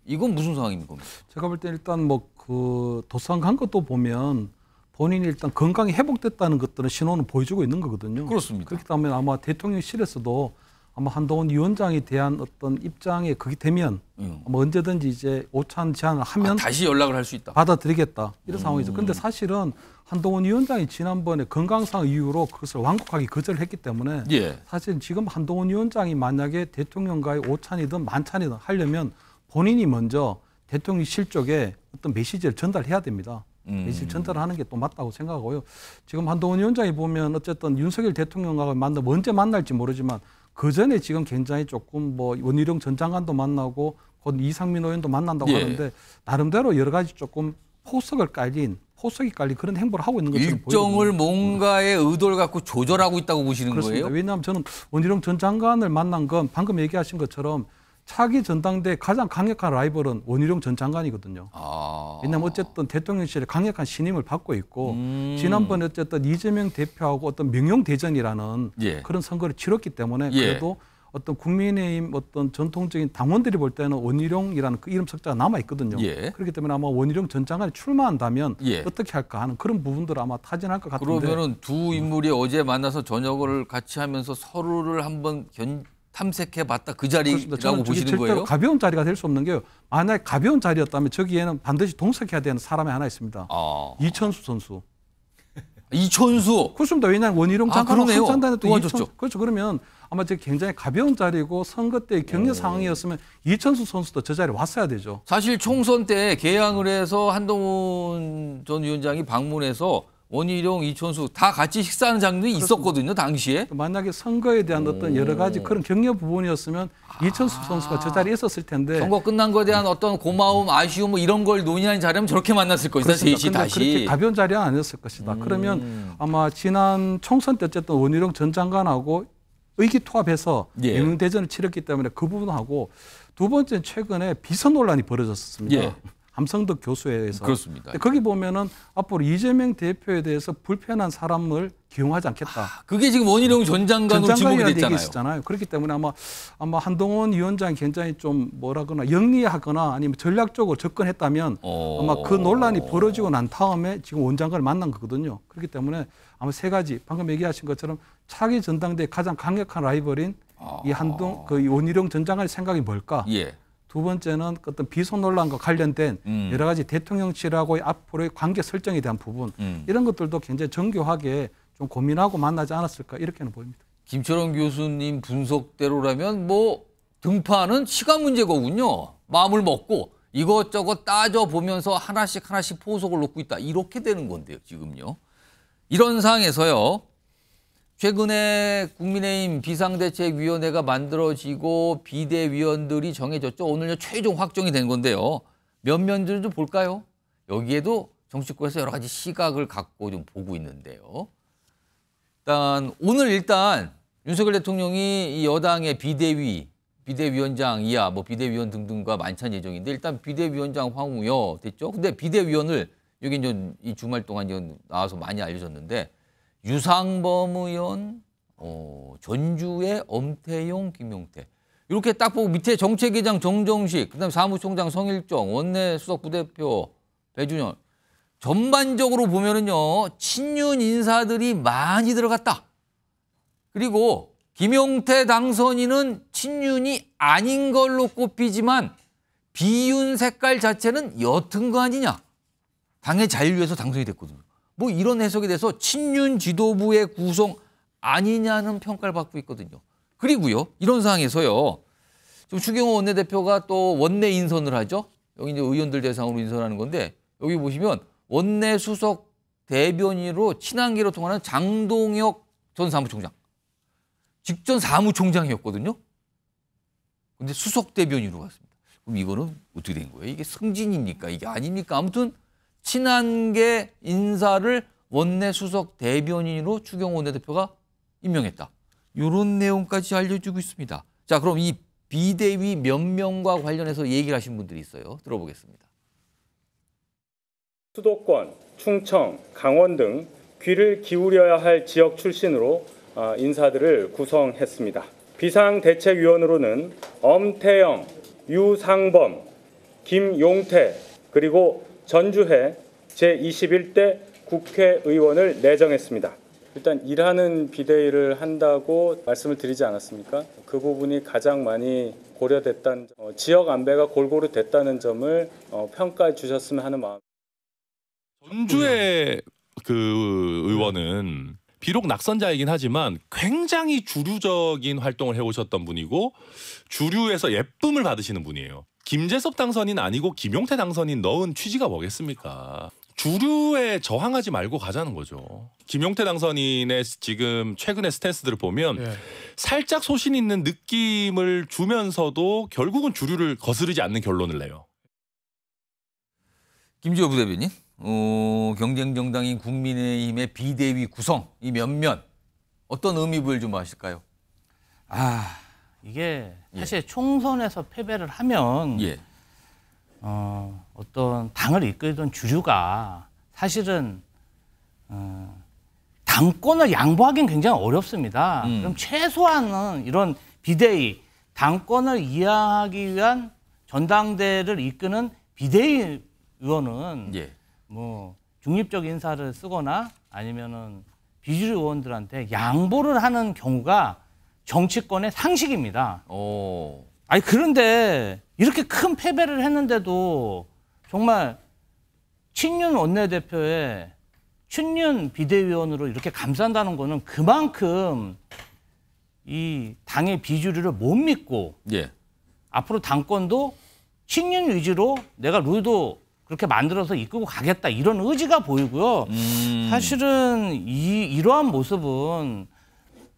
이건 무슨 상황입니까? 제가 볼때 일단 뭐 그도서관간 것도 보면 본인이 일단 건강이 회복됐다는 것들은 신호는 보여주고 있는 거거든요. 그렇습니다. 그렇기 때문에 아마 대통령실에서도 아마 한동훈 위원장이 대한 어떤 입장에 그게 되면 음. 아마 언제든지 이제 오찬 제안을 아, 하면 아, 다시 연락을 할 수 있다. 받아들이겠다. 이런 음. 상황이죠. 근데 사실은 한동훈 위원장이 지난번에 건강상 이유로 그것을 완곡하게 거절을 했기 때문에 예. 사실 지금 한동훈 위원장이 만약에 대통령과의 오찬이든 만찬이든 하려면 본인이 먼저 대통령실 쪽에 어떤 메시지를 전달해야 됩니다. 메시 음. 전달하는 게 또 맞다고 생각하고요. 지금 한동훈 위원장이 보면 어쨌든 윤석열 대통령하고 만나 언제 만날지 모르지만 그 전에 지금 굉장히 조금 뭐 원희룡 전 장관도 만나고 곧 이상민 의원도 만난다고 예. 하는데 나름대로 여러 가지 조금 포석을 깔린 포석이 깔린 그런 행보를 하고 있는 것처럼 일정을 보이거든요. 뭔가의 의도를 갖고 조절하고 있다고 보시는 그렇습니다. 거예요? 왜냐하면 저는 원희룡 전 장관을 만난 건 방금 얘기하신 것처럼 차기 전당대 가장 강력한 라이벌은 원희룡 전 장관이거든요. 아. 왜냐하면 어쨌든 대통령실에 강력한 신임을 받고 있고 음. 지난번에 어쨌든 이재명 대표하고 어떤 명용 대전이라는 예. 그런 선거를 치렀기 때문에 예. 그래도 어떤 국민의힘 어떤 전통적인 당원들이 볼 때는 원희룡이라는 그 이름 석자가 남아 있거든요. 예. 그렇기 때문에 아마 원희룡 전 장관이 출마한다면 예. 어떻게 할까 하는 그런 부분들 아마 타진할 것 같은데. 그러면두 인물이 음. 어제 만나서 저녁을 같이 하면서 서로를 한번 견, 탐색해봤다 그 자리라고 보시는 거예요? 가벼운 자리가 될 수 없는 게요. 만약 에 가벼운 자리였다면 저기에는 반드시 동석해야 되는 사람이 하나 있습니다. 아. 이천수 선수. 이천수. 그렇습니다. 왜냐하면 원희룡 아, 장관은 도와줬죠. 이천, 그렇죠. 그러면 아마 저 굉장히 가벼운 자리고 선거 때 격려 상황이었으면 이천수 선수도 저 자리에 왔어야 되죠. 사실 총선 때 개항을 해서 한동훈 전 위원장이 방문해서 원희룡, 이촌수 다 같이 식사하는 장면이 그렇습니다. 있었거든요, 당시에. 그 만약에 선거에 대한 어떤 여러 가지 그런 격려 부분이었으면 아 이천수 선수가 저 자리에 있었을 텐데. 선거 끝난 거에 대한 어떤 고마움, 아쉬움 뭐 이런 걸 논의하는 자리면 저렇게 만났을 것이다, 제이 다시. 그렇게 가벼운 자리는 아니었을 것이다. 음 그러면 아마 지난 총선 때 어쨌든 원희룡 전 장관하고 의기투합해서 예. 능대전을 치렀기 때문에 그 부분하고 두 번째는 최근에 비선 논란이 벌어졌습니다. 예. 함성덕 교수회에서 그렇습니다. 거기 보면은 앞으로 이재명 대표에 대해서 불편한 사람을 기용하지 않겠다. 아, 그게 지금 원희룡 전 장관으로 지목이 됐잖아요. 그렇기 때문에 아마 아마 한동훈 위원장 굉장히 좀 뭐라거나 영리하거나 아니면 전략적으로 접근했다면 어... 아마 그 논란이 벌어지고 난 다음에 지금 원장관을 만난 거거든요. 그렇기 때문에 아마 세 가지 방금 얘기하신 것처럼 차기 전당대 가장 강력한 라이벌인 이 아. 한동 그 원희룡 전 장관의 생각이 뭘까? 예. 두 번째는 어떤 비선 논란과 관련된 음. 여러 가지 대통령실하고의 앞으로의 관계 설정에 대한 부분 음. 이런 것들도 굉장히 정교하게 좀 고민하고 만나지 않았을까 이렇게는 보입니다. 김철원 교수님 분석대로라면 뭐 등판은 시간 문제거군요. 마음을 먹고 이것저것 따져 보면서 하나씩 하나씩 포석을 놓고 있다 이렇게 되는 건데요 지금요. 이런 상황에서요. 최근에 국민의힘 비상대책위원회가 만들어지고 비대위원들이 정해졌죠. 오늘 최종 확정이 된 건데요. 몇 면들 좀 볼까요? 여기에도 정치권에서 여러 가지 시각을 갖고 좀 보고 있는데요. 일단 오늘 일단 윤석열 대통령이 이 여당의 비대위, 비대위원장 이하, 뭐 비대위원 등등과 만찬 예정인데 일단 비대위원장 황우여 됐죠. 근데 비대위원을 여기 이제 이 주말 동안 나와서 많이 알려졌는데 유상범 의원, 어, 전주의 엄태용, 김용태. 이렇게 딱 보고 밑에 정책위장 정정식, 그다음 에 사무총장 성일정, 원내 수석부대표 배준영 전반적으로 보면은요, 친윤 인사들이 많이 들어갔다. 그리고 김용태 당선인은 친윤이 아닌 걸로 꼽히지만 비윤 색깔 자체는 옅은 거 아니냐. 당의 자유에서 위 당선이 됐거든요. 뭐 이런 해석이 돼서 친윤 지도부의 구성 아니냐는 평가를 받고 있거든요. 그리고요. 이런 상황에서요. 지금 추경호 원내대표가 또 원내 인선을 하죠. 여기 이제 의원들 대상으로 인선하는 건데 여기 보시면 원내 수석 대변인으로 친한계로 통하는 장동혁 전 사무총장. 직전 사무총장이었거든요. 근데 수석 대변인으로 갔습니다. 그럼 이거는 어떻게 된 거예요? 이게 승진입니까? 이게 아닙니까? 아무튼 친한계 인사를 원내 수석 대변인으로 추경호 원내대표가 임명했다. 이런 내용까지 알려주고 있습니다. 자, 그럼 이 비대위 몇 명과 관련해서 얘기를 하신 분들이 있어요. 들어보겠습니다. 수도권, 충청, 강원 등 귀를 기울여야 할 지역 출신으로 아, 인사들을 구성했습니다. 비상대책위원으로는 엄태영, 유상범, 김용태 그리고 전주해 제21대 국회의원을 내정했습니다. 일단 일하는 비대위를 한다고 말씀을 드리지 않았습니까? 그 부분이 가장 많이 고려됐다는 점, 어, 지역 안배가 골고루 됐다는 점을 어, 평가해 주셨으면 하는 마음. 전주의 그 의원은 비록 낙선자이긴 하지만 굉장히 주류적인 활동을 해오셨던 분이고 주류에서 예쁨을 받으시는 분이에요. 김재섭 당선인 아니고 김용태 당선인 넣은 취지가 뭐겠습니까? 주류에 저항하지 말고 가자는 거죠. 김용태 당선인의 지금 최근의 스탠스들을 보면 예. 살짝 소신 있는 느낌을 주면서도 결국은 주류를 거스르지 않는 결론을 내요. 김지호 부대변인, 어, 경쟁 정당인 국민의힘의 비대위 구성 이 몇 면 어떤 의미 부여좀 하실까요? 아. 이게 예. 사실 예. 총선에서 패배를 하면 예. 어, 어떤 당을 이끌던 주류가 사실은 어, 당권을 양보하기는 굉장히 어렵습니다. 음. 그럼 최소한은 이런 비대위 당권을 이해하기 위한 전당대를 이끄는 비대위 의원은 예. 뭐 중립적 인사를 쓰거나 아니면은 비주류 의원들한테 양보를 하는 경우가 정치권의 상식입니다. 오. 아니 그런데 이렇게 큰 패배를 했는데도 정말 친윤 원내대표의 친윤 비대위원으로 이렇게 감싼다는 거는 그만큼 이 당의 비주류를 못 믿고 예. 앞으로 당권도 친윤 위주로 내가 룰도 그렇게 만들어서 이끌고 가겠다 이런 의지가 보이고요. 음. 사실은 이 이러한 모습은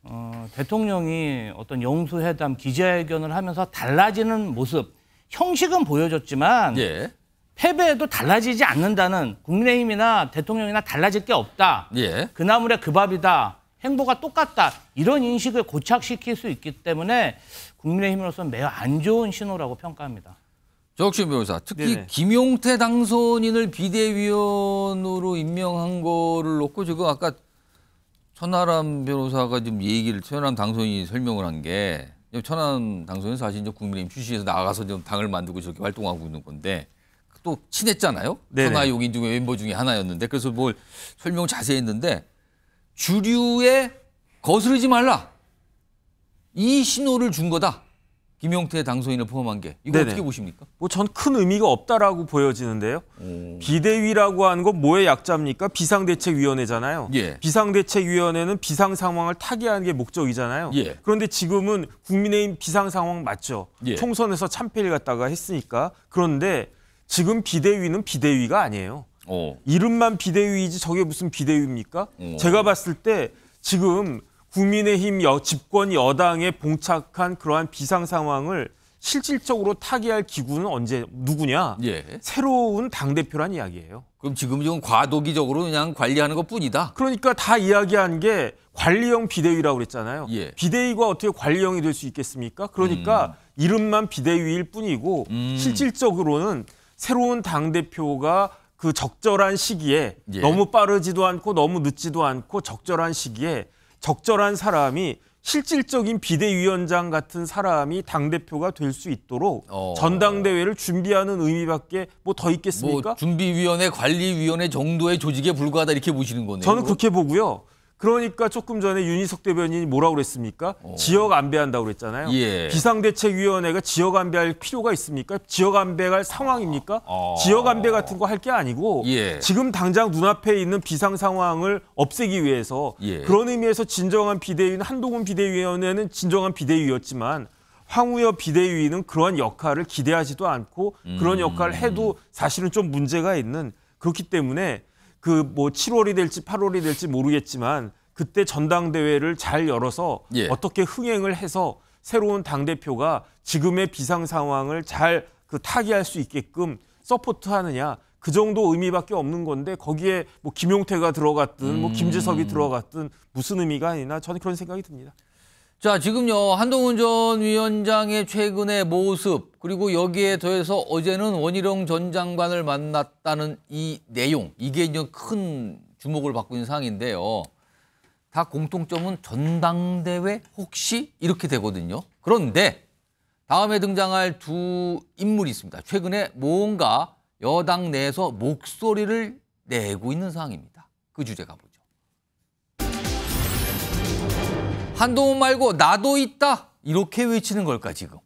어, 대통령이 어떤 영수회담 기자회견을 하면서 달라지는 모습 형식은 보여줬지만 예. 패배에도 달라지지 않는다는 국민의힘이나 대통령이나 달라질 게 없다. 예. 그나물의 그 밥이다. 행보가 똑같다. 이런 인식을 고착시킬 수 있기 때문에 국민의힘으로서는 매우 안 좋은 신호라고 평가합니다. 조신 변호사, 특히 네네. 김용태 당선인을 비대위원으로 임명한 거를 놓고 지금 아까 천하람 변호사가 지금 얘기를 천하람 당선인이 설명을 한 게 천하람 당선인 사실 이제 국민의힘 출신에서 나가서 좀 당을 만들고 저렇게 활동하고 있는 건데 또 친했잖아요. 천하용인 중에 멤버 중에 하나였는데 그래서 뭘 설명 자세히 했는데 주류에 거스르지 말라 이 신호를 준 거다. 김용태 당선인을 포함한 게 이거 네네. 어떻게 보십니까? 뭐 전 큰 의미가 없다라고 보여지는데요. 오. 비대위라고 하는 건 뭐의 약자입니까? 비상대책위원회잖아요. 예. 비상대책위원회는 비상 상황을 타개하는 게 목적이잖아요. 예. 그런데 지금은 국민의힘 비상 상황 맞죠. 예. 총선에서 참패를 갖다가 했으니까 그런데 지금 비대위는 비대위가 아니에요. 오. 어. 이름만 비대위이지 저게 무슨 비대위입니까? 오. 어. 제가 봤을 때 지금 국민의힘 여, 집권 여당에 봉착한 그러한 비상 상황을 실질적으로 타개할 기구는 언제 누구냐? 예. 새로운 당 대표란 이야기예요. 그럼 지금 이건 과도기적으로 그냥 관리하는 것뿐이다. 그러니까 다 이야기한 게 관리형 비대위라고 그랬잖아요. 예. 비대위가 어떻게 관리형이 될 수 있겠습니까? 그러니까 음. 이름만 비대위일 뿐이고 음. 실질적으로는 새로운 당 대표가 그 적절한 시기에 예. 너무 빠르지도 않고 너무 늦지도 않고 적절한 시기에 적절한 사람이 실질적인 비대위원장 같은 사람이 당 대표가 될 수 있도록 어... 전당대회를 준비하는 의미밖에 뭐 더 있겠습니까? 뭐 준비위원회, 관리위원회 정도의 조직에 불과하다 이렇게 보시는 거네요. 저는 그렇게 보고요. 그러니까 조금 전에 윤희석 대변인이 뭐라고 그랬습니까? 오. 어. 지역 안배한다고 그랬잖아요. 예. 비상대책위원회가 지역 안배할 필요가 있습니까? 지역 안배할 상황입니까? 아. 지역 안배 같은 거 할 게 아니고 예. 지금 당장 눈앞에 있는 비상 상황을 없애기 위해서 예. 그런 의미에서 진정한 비대위는 한동훈 비대위원회는 진정한 비대위였지만 황우여 비대위는 그러한 역할을 기대하지도 않고 그런 음. 역할을 해도 사실은 좀 문제가 있는 그렇기 때문에 그뭐 7월이 될지 8월이 될지 모르겠지만 그때 전당대회를 잘 열어서 예. 어떻게 흥행을 해서 새로운 당 대표가 지금의 비상 상황을 잘 그 타개할 수 있게끔 서포트하느냐 그 정도 의미밖에 없는 건데 거기에 뭐 김용태가 들어갔든 뭐 음. 뭐 김재섭이 들어갔든 무슨 의미가 아니나 저는 그런 생각이 듭니다. 자, 지금요, 한동훈 전 위원장의 최근의 모습, 그리고 여기에 더해서 어제는 원희룡 전 장관을 만났다는 이 내용, 이게 이제 큰 주목을 받고 있는 상황인데요. 다 공통점은 전당대회 혹시 이렇게 되거든요. 그런데 다음에 등장할 두 인물이 있습니다. 최근에 뭔가 여당 내에서 목소리를 내고 있는 상황입니다. 그 주제 가보 한동훈 말고 나도 있다 이렇게 외치는 걸까 지금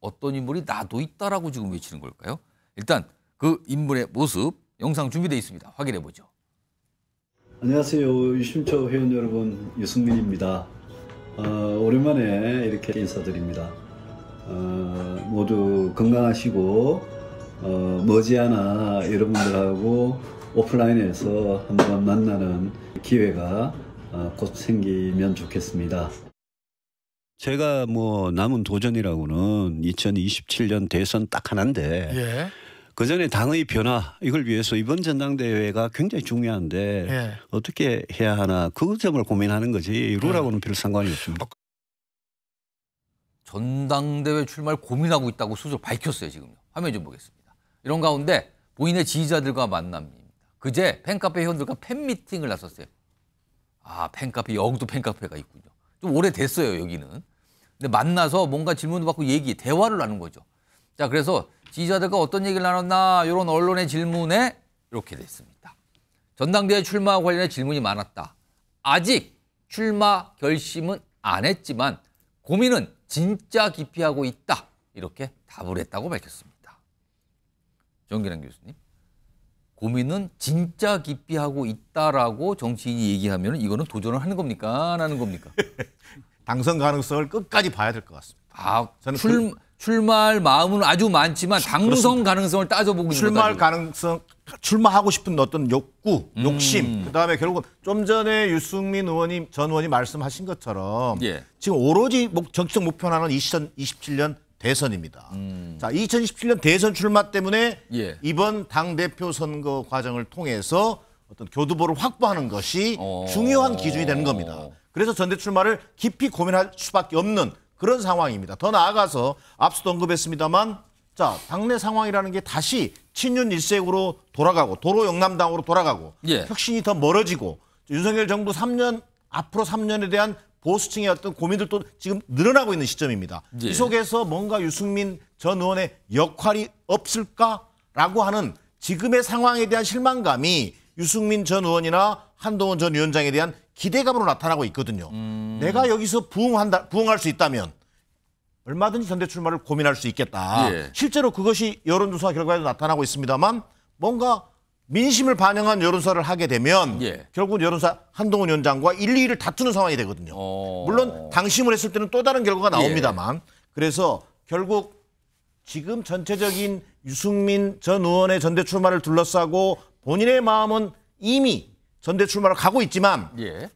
어떤 인물이 나도 있다라고 지금 외치는 걸까요? 일단 그 인물의 모습 영상 준비되어 있습니다. 확인해 보죠. 안녕하세요. 유심초 회원 여러분 유승민입니다. 어, 오랜만에 이렇게 인사드립니다. 어, 모두 건강하시고 어, 머지않아 여러분들하고 오프라인에서 한번 만나는 기회가 어, 곧 생기면 좋겠습니다. 제가 뭐 남은 도전이라고는 2027년 대선 딱 하나인데 예. 그 전에 당의 변화 이걸 위해서 이번 전당대회가 굉장히 중요한데 예. 어떻게 해야 하나 그 점을 고민하는 거지 룰하고는 예. 별 상관이 없습니다. 전당대회 출마를 고민하고 있다고 수조 밝혔어요 지금요. 화면 좀 보겠습니다. 이런 가운데 본인의 지지자들과 만남입니다. 그제 팬카페 회원들과 팬미팅을 나섰어요. 아, 팬카페, 여기도 팬카페가 있군요. 좀 오래됐어요, 여기는. 근데 만나서 뭔가 질문을 받고 얘기, 대화를 나눈 거죠. 자, 그래서 지지자들과 어떤 얘기를 나눴나, 이런 언론의 질문에 이렇게 됐습니다. 전당대회 출마 관련해 질문이 많았다. 아직 출마 결심은 안 했지만 고민은 진짜 깊이 하고 있다. 이렇게 답을 했다고 밝혔습니다. 정기란 교수님. 고민은 진짜 깊이 하고 있다라고 정치인이 얘기하면 이거는 도전을 하는 겁니까? 라는 겁니까? 당선 가능성을 끝까지 봐야 될 것 같습니다. 아, 저는 출, 그... 출마할 마음은 아주 많지만 당선 그렇습니다. 가능성을 따져보고 출마할 가능성 출마하고 싶은 어떤 욕구, 음. 욕심 그다음에 결국 은좀 전에 유승민 의원님 전 의원이 말씀하신 것처럼 예. 지금 오로지 목, 정치적 목표는 2027년 대선입니다. 음. 자, 2017년 대선 출마 때문에 예. 이번 당 대표 선거 과정을 통해서 어떤 교두보를 확보하는 것이 어... 중요한 기준이 되는 겁니다. 그래서 전대 출마를 깊이 고민할 수밖에 없는 그런 상황입니다. 더 나아가서 앞서도 언급했습니다만 자 당내 상황이라는 게 다시 친윤 일색으로 돌아가고 도로 영남당으로 돌아가고 예. 혁신이 더 멀어지고 윤석열 정부 3년 앞으로 3년에 대한 보수층의 어떤 고민들도 지금 늘어나고 있는 시점입니다. 예. 이 속에서 뭔가 유승민 전 의원의 역할이 없을까라고 하는 지금의 상황에 대한 실망감이 유승민 전 의원이나 한동훈 전 위원장에 대한 기대감으로 나타나고 있거든요. 음... 내가 여기서 부응한다, 부응할 수 있다면 얼마든지 전대 출마를 고민할 수 있겠다. 예. 실제로 그것이 여론조사 결과에도 나타나고 있습니다만 뭔가 민심을 반영한 여론사를 하게 되면 예. 결국은 여론사 한동훈 위원장과 1, 2위를 다투는 상황이 되거든요. 어... 물론 당심을 했을 때는 또 다른 결과가 예. 나옵니다만 예. 그래서 결국 지금 전체적인 유승민 전 의원의 전대 출마를 둘러싸고 본인의 마음은 이미 전대 출마를 가고 있지만 예.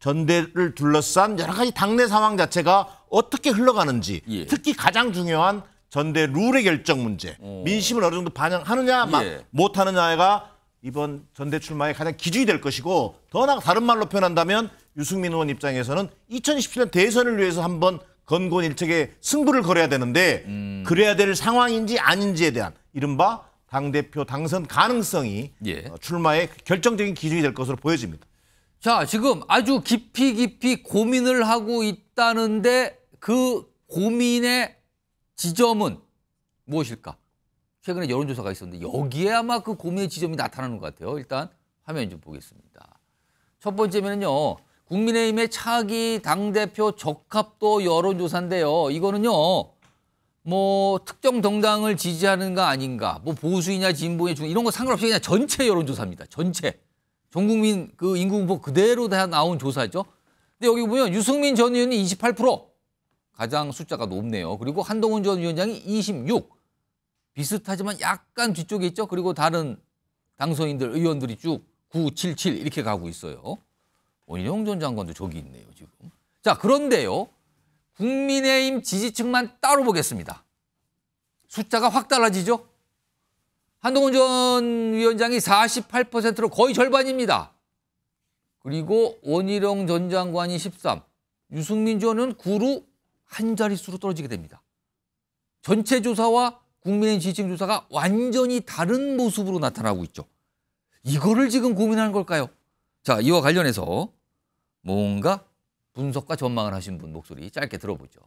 전대를 둘러싼 여러 가지 당내 상황 자체가 어떻게 흘러가는지 예. 특히 가장 중요한 전대 룰의 결정 문제, 오. 어. 민심을 어느 정도 반영하느냐, 예. 못하느냐가 이번 전대 출마의 가장 기준이 될 것이고 더 나아 다른 말로 표현한다면 유승민 의원 입장에서는 2017년 대선을 위해서 한번 건곤일책의 승부를 걸어야 되는데 음. 그래야 될 상황인지 아닌지에 대한 이른바 당대표 당선 가능성이 예. 어, 출마의 결정적인 기준이 될 것으로 보여집니다. 자, 지금 아주 깊이 깊이 고민을 하고 있다는데 그 고민의 지점은 무엇일까? 최근에 여론조사가 있었는데 여기에 아마 그 고민의 지점이 나타나는 것 같아요. 일단 화면 좀 보겠습니다. 첫 번째면요. 은 국민의힘의 차기 당대표 적합도 여론조사인데요. 이거는요. 뭐 특정 정당을 지지하는가 아닌가 뭐 보수이냐 진보이냐 중 이런 거 상관없이 그냥 전체 여론조사입니다. 전체. 전 국민 그 인구 공포 그대로 다 나온 조사죠. 근데 여기 보면 유승민 전 의원이 28%, 가장 숫자가 높네요. 그리고 한동훈 전 위원장이 26. 비슷하지만 약간 뒤쪽에 있죠. 그리고 다른 당선인들, 의원들이 쭉 9, 7, 7 이렇게 가고 있어요. 원희룡 전 장관도 저기 있네요, 지금. 자, 그런데요. 국민의힘 지지층만 따로 보겠습니다. 숫자가 확 달라지죠? 한동훈 전 위원장이 48%로 거의 절반입니다. 그리고 원희룡 전 장관이 13, 유승민 전은 9로 한 자릿수로 떨어지게 됩니다. 전체 조사와 국민의 지지층 조사가 완전히 다른 모습으로 나타나고 있죠. 이거를 지금 고민하는 걸까요? 자, 이와 관련해서 뭔가 분석과 전망을 하신 분 목소리 짧게 들어보죠.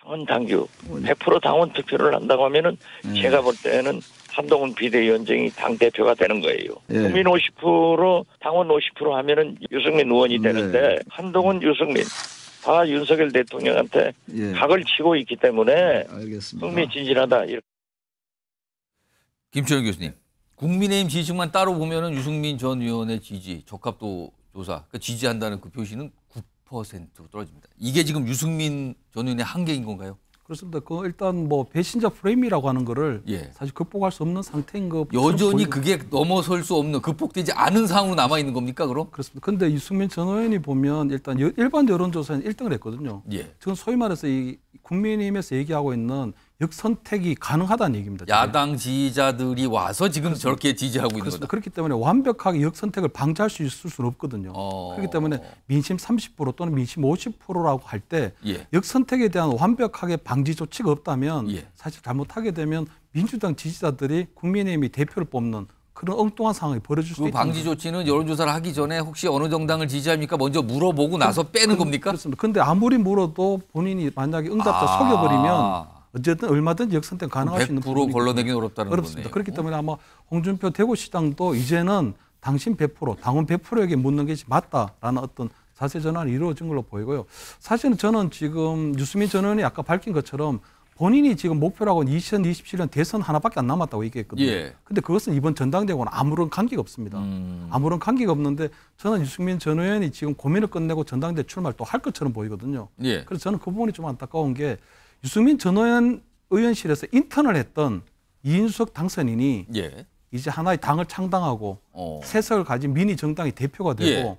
당원 당규 100% 당원 투표를 한다고 하면은 음. 제가 볼 때는 한동훈 비대위원장이 당 대표가 되는 거예요. 예. 국민 50% 당원 50% 하면은 유승민 의원이 예. 되는데 네. 한동훈 유승민 다 윤석열 대통령한테 예. 각을 치고 있기 때문에 네, 알겠습니다. 흥미진진하다. 김철 교수님, 국민의힘 지지층만 따로 보면 유승민 전 의원의 지지, 적합도 조사, 그 지지한다는 그 표시는 9% 떨어집니다. 이게 지금 유승민 전 의원의 한계인 건가요? 그렇습니다. 그 일단 뭐 배신자 프레임이라고 하는 거를 예. 사실 극복할 수 없는 상태인 거 여전히 그게 넘어설 수 없는 극복되지 않은 상황으로 남아 있는 겁니까 그럼? 그렇습니다. 근데 이승민 전 의원이 보면 일단 여, 일반 여론조사는 1등을 했거든요. 예. 지금 소위 말해서 이 국민의힘에서 얘기하고 있는 역선택이 가능하다는 얘기입니다. 야당 지지자들이 와서 지금 그렇습니다. 저렇게 지지하고 있는 거다. 그렇기 때문에 완벽하게 역선택을 방지할 수 있을 수는 없거든요. 어... 그렇기 때문에 민심 30% 또는 민심 50%라고 할때 예. 역선택에 대한 완벽하게 방지 조치가 없다면 예. 사실 잘못하게 되면 민주당 지지자들이 국민의힘이 대표를 뽑는 그런 엉뚱한 상황이 벌어질 수 있다. 그 방지 조치는 여론조사를 하기 전에 혹시 어느 정당을 지지합니까? 먼저 물어보고 나서 빼는 그, 겁니까? 그렇습니다. 근데 아무리 물어도 본인이 만약에 응답자 아... 속여버리면 어쨌든 얼마든지 역선택 가능할 수 있는 100% 걸러내긴 어렵다는 어렵습니다. 거네요. 그렇기 때문에 아마 홍준표 대구시장도 이제는 당신 100% 당원 100%에게 묻는 것이 맞다라는 어떤 자세 전환이 이루어진 걸로 보이고요. 사실은 저는 지금 유수민 전 의원이 아까 밝힌 것처럼 본인이 지금 목표라고는 2027년 대선 하나밖에 안 남았다고 얘기했거든요. 예. 근데 그것은 이번 전당대회와는 아무런 관계가 없습니다. 음. 아무런 관계가 없는데 저는 유승민 전 의원이 지금 고민을 끝내고 전당대 회 출마를 또 할 것처럼 보이거든요. 예. 그래서 저는 그 부분이 좀 안타까운 게 유승민 전 의원 의원실에서 인턴을 했던 이인숙 당선인이 예. 이제 하나의 당을 창당하고 어. 세석을 가진 미니 정당의 대표가 되고 예.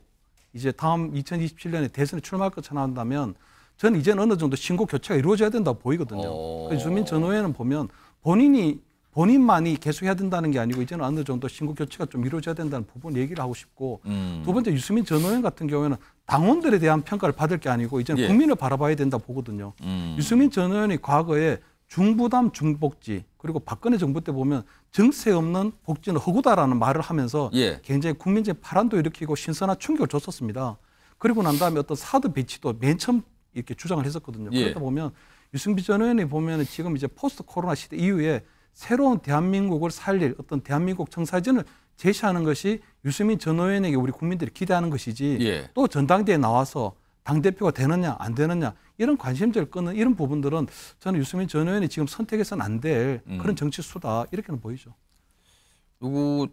이제 다음 2027년에 대선에 출마할 것처럼 한다면 저는 이제는 어느 정도 신고 교체가 이루어져야 된다고 보이거든요. 어. 그 유승민 전 의원은 보면 본인이 본인만이 계속 해야 된다는 게 아니고 이제는 어느 정도 신고 교체가 좀 이루어져야 된다는 부분 얘기를 하고 싶고 음. 두 번째 유승민 전 의원 같은 경우에는 당원들에 대한 평가를 받을 게 아니고 이제는 예. 국민을 바라봐야 된다 보거든요. 음. 유승민 전 의원이 과거에 중부담 중복지 그리고 박근혜 정부 때 보면 정세 없는 복지는 허구다라는 말을 하면서 예. 굉장히 국민적인 파란도 일으키고 신선한 충격을 줬었습니다. 그리고 난 다음에 어떤 사드 배치도 맨 처음 이렇게 주장을 했었거든요. 예. 그러다 보면 유승민 전 의원이 보면 지금 이제 포스트 코로나 시대 이후에 새로운 대한민국을 살릴 어떤 대한민국 청사진을 제시하는 것이 유시민 전 의원에게 우리 국민들이 기대하는 것이지 예. 또 전당대에 나와서 당대표가 되느냐 안 되느냐 이런 관심들를 끄는 이런 부분들은 저는 유승민 전 의원이 지금 선택해서는 안될 음. 그런 정치 수다 이렇게는 보이죠. 누구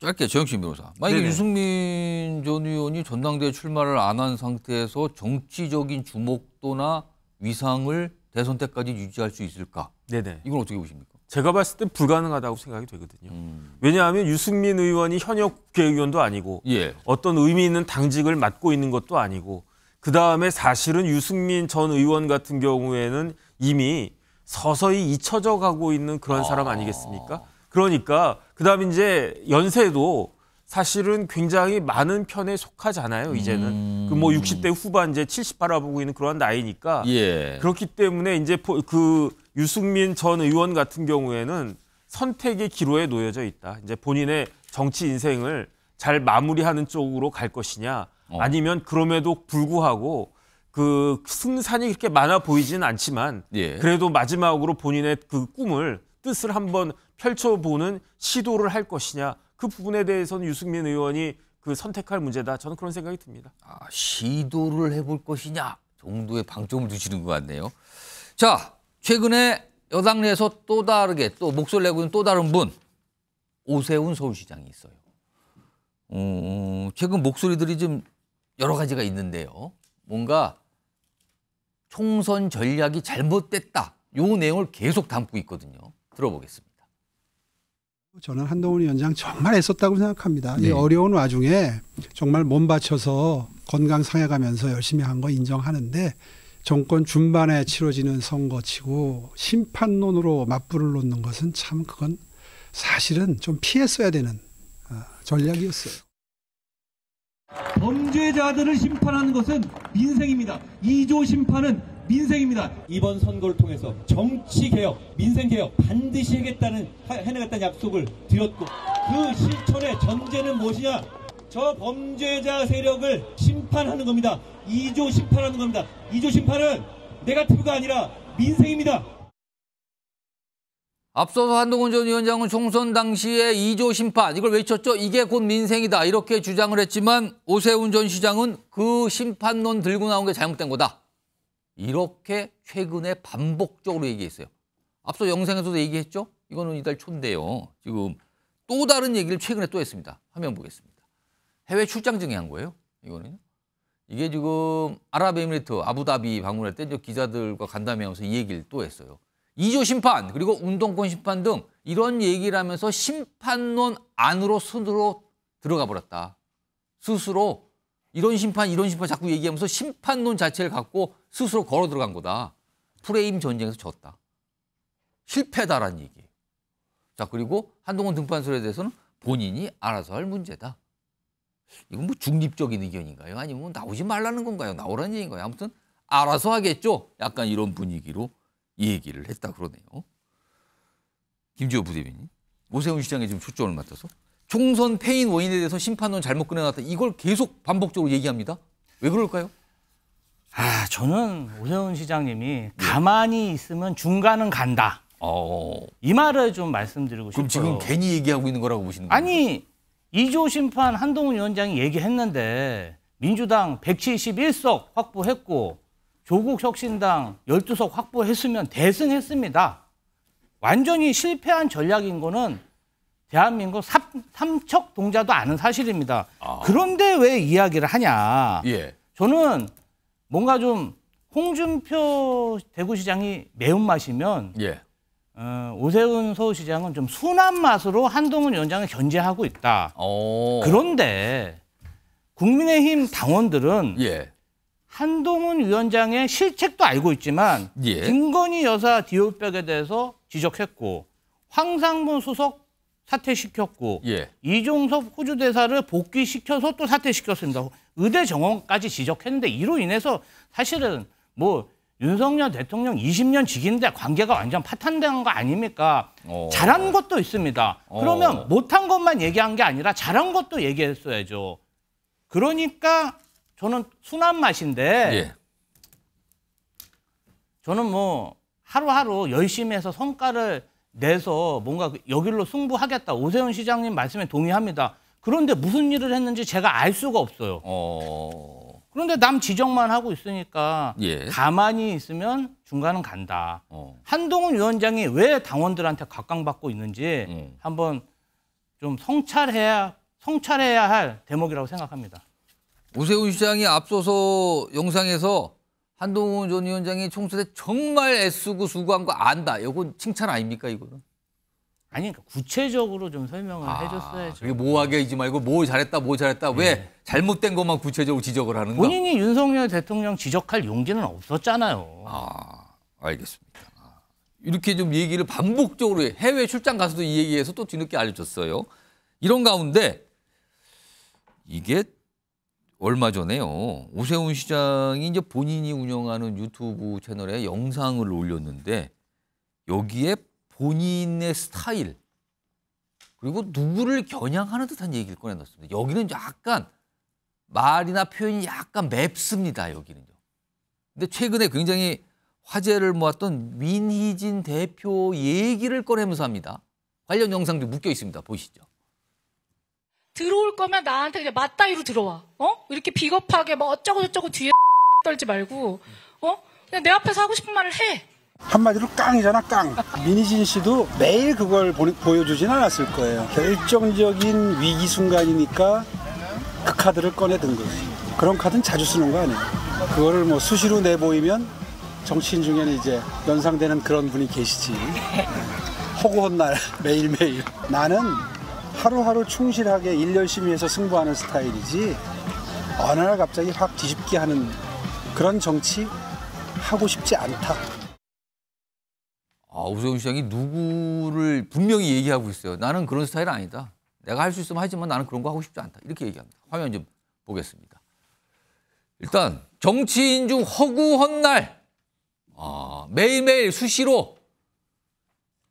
짧게 정영신 변호사. 만약에 유승민 전 의원이 전당대회 출마를 안 한 상태에서 정치적인 주목도나 위상을 대선 때까지 유지할 수 있을까? 네네. 이걸 어떻게 보십니까? 제가 봤을 때 불가능하다고 생각이 되거든요. 음. 왜냐하면 유승민 의원이 현역 국회의원도 아니고 예. 어떤 의미 있는 당직을 맡고 있는 것도 아니고 그 다음에 사실은 유승민 전 의원 같은 경우에는 이미 서서히 잊혀져 가고 있는 그런 아. 사람 아니겠습니까? 그러니까 그 다음에 이제 연세도 사실은 굉장히 많은 편에 속하잖아요, 이제는. 그 뭐 음. 그뭐 60대 후반 이제 70 바라보고 있는 그런 나이니까. 예. 그렇기 때문에 이제 그 유승민 전 의원 같은 경우에는 선택의 기로에 놓여져 있다. 이제 본인의 정치 인생을 잘 마무리하는 쪽으로 갈 것이냐 어. 아니면 그럼에도 불구하고 그 승산이 그렇게 많아 보이지는 않지만 예. 그래도 마지막으로 본인의 그 꿈을 뜻을 한번 펼쳐보는 시도를 할 것이냐 그 부분에 대해서는 유승민 의원이 그 선택할 문제다 저는 그런 생각이 듭니다. 아, 시도를 해볼 것이냐 정도의 방점을 두시는 것 같네요. 자 최근에 여당 내에서 또 다르게 또 목소리 내고 있는 또 다른 분 오세훈 서울시장이 있어요. 어, 최근 목소리들이 좀 여러 가지가 있는데요. 뭔가 총선 전략이 잘못됐다. 요 내용을 계속 담고 있거든요. 들어보겠습니다. 저는 한동훈 위원장 정말 애썼다고 생각합니다. 네. 이 어려운 와중에 정말 몸 바쳐서 건강 상해가면서 열심히 한 거 인정하는데 정권 중반에 치러지는 선거치고 심판론으로 맞불을 놓는 것은 참 그건 사실은 좀 피했어야 되는 어, 전략이었어요. 범죄자들을 심판하는 것은 민생입니다. 2조 심판은 민생입니다. 이번 선거를 통해서 정치 개혁, 민생 개혁 반드시 하겠다는 해내겠다는 약속을 드렸고 그 실천의 전제는 무엇이냐? 저 범죄자 세력을 심판하는 겁니다. 2조 심판하는 겁니다. 2조 심판은 네가티브가 아니라 민생입니다. 앞서서 한동훈 전 위원장은 총선 당시에 2조 심판 이걸 외쳤죠. 이게 곧 민생이다 이렇게 주장을 했지만 오세훈 전 시장은 그 심판론 들고 나온 게 잘못된 거다. 이렇게 최근에 반복적으로 얘기했어요. 앞서 영상에서도 얘기했죠. 이거는 이달 초인데요. 지금 또 다른 얘기를 최근에 또 했습니다. 화면 보겠습니다. 해외 출장 증여한 거예요. 이거는 이게 지금 아랍에미리트 아부다비 방문할 때 기자들과 간담회하면서 이 얘기를 또 했어요. 2조 심판 그리고 운동권 심판 등 이런 얘기를 하면서 심판론 안으로 스으로 들어가 버렸다. 스스로 이런 심판 이런 심판 자꾸 얘기하면서 심판론 자체를 갖고 스스로 걸어 들어간 거다. 프레임 전쟁에서 졌다. 실패다라는 얘기자 그리고 한동훈 등판설에 대해서는 본인이 알아서 할 문제다. 이건 뭐 중립적인 의견인가요? 아니면 뭐 나오지 말라는 건가요? 나오라는 얘기인가요? 아무튼 알아서 하겠죠. 약간 이런 분위기로 얘기를 했다 그러네요. 김지호 부대변인 오세훈 시장에 지금 초점을 맞춰서 총선 패인 원인에 대해서 심판론 잘못 꺼내놨다 이걸 계속 반복적으로 얘기합니다. 왜 그럴까요? 아 저는 오세훈 시장님이 네. 가만히 있으면 중간은 간다. 어... 이 말을 좀 말씀드리고 싶어요. 그럼 지금 괜히 얘기하고 있는 거라고 보시는 거예요? 아니 이조 심판 한동훈 위원장이 얘기했는데 민주당 171석 확보했고 조국 혁신당 12석 확보했으면 대승했습니다. 완전히 실패한 전략인 거는 대한민국 삼, 삼척 동자도 아는 사실입니다. 아. 그런데 왜 이야기를 하냐? 예. 저는 뭔가 좀 홍준표 대구시장이 매운맛이면 예. 어, 오세훈 서울시장은 좀 순한 맛으로 한동훈 위원장을 견제하고 있다. 오. 그런데 국민의힘 당원들은 예. 한동훈 위원장의 실책도 알고 있지만 예. 김건희 여사 디올백에 대해서 지적했고 황상문 수석 사퇴시켰고 예. 이종섭 호주 대사를 복귀시켜서 또 사퇴시켰습니다. 의대 정원까지 지적했는데 이로 인해서 사실은 뭐 윤석열 대통령 20년 직인데 관계가 완전 파탄된 거 아닙니까? 오. 어. 잘한 것도 있습니다. 어. 그러면 못한 것만 얘기한 게 아니라 잘한 것도 얘기했어야죠. 그러니까 저는 순한 맛인데 예. 저는 뭐 하루하루 열심히 해서 성과를 내서 뭔가 여기로 승부하겠다. 오세훈 시장님 말씀에 동의합니다. 그런데 무슨 일을 했는지 제가 알 수가 없어요. 오. 어. 그런데 남 지적만 하고 있으니까 예. 가만히 있으면 중간은 간다. 어. 한동훈 위원장이 왜 당원들한테 각광받고 있는지 음. 한번 좀 성찰해야 성찰해야 할 대목이라고 생각합니다. 오세훈 시장이 앞서서 영상에서 한동훈 전 위원장이 총선에 정말 애쓰고 수고한 거 안다. 이건 칭찬 아닙니까 이거는? 아니 그니까 구체적으로 좀 설명을 아, 해줬어야죠. 이게 모호하게 하지 말고 뭐 잘했다 뭐 잘했다 네. 왜 잘못된 것만 구체적으로 지적을 하는가? 본인이 윤석열 대통령 지적할 용기는 없었잖아요. 아 알겠습니다. 이렇게 좀 얘기를 반복적으로 해외 출장 가서도 이 얘기해서 또 뒤늦게 알려줬어요. 이런 가운데 이게 얼마 전에요. 오세훈 시장이 이제 본인이 운영하는 유튜브 채널에 영상을 올렸는데 여기에 본인의 스타일 그리고 누구를 겨냥하는 듯한 얘기를 꺼내놨습니다. 여기는 약간 말이나 표현이 약간 맵습니다. 여기는요. 근데 최근에 굉장히 화제를 모았던 민희진 대표 얘기를 꺼내면서 합니다. 관련 영상도 묶여 있습니다. 보시죠. 들어올 거면 나한테 그냥 맞다이로 들어와. 어? 이렇게 비겁하게 뭐 어쩌고저쩌고 뒤에 떨지 말고 어? 그냥 내 앞에서 하고 싶은 말을 해. 한마디로 깡이잖아 깡 민희진 씨도 매일 그걸 보, 보여주진 않았을 거예요 결정적인 위기 순간이니까 그 카드를 꺼내든 거예요 그런 카드는 자주 쓰는 거 아니에요 그거를 뭐 수시로 내보이면 정치인 중에는 이제 연상되는 그런 분이 계시지 허구헌 날 매일매일 나는 하루하루 충실하게 일 열심히 해서 승부하는 스타일이지 어느 날 갑자기 확 뒤집게 하는 그런 정치 하고 싶지 않다. 아, 오세훈 시장이 누구를 분명히 얘기하고 있어요. 나는 그런 스타일 아니다. 내가 할 수 있으면 하지만 나는 그런 거 하고 싶지 않다. 이렇게 얘기합니다. 화면 좀 보겠습니다. 일단 정치인 중 허구헌 날 아, 매일매일 수시로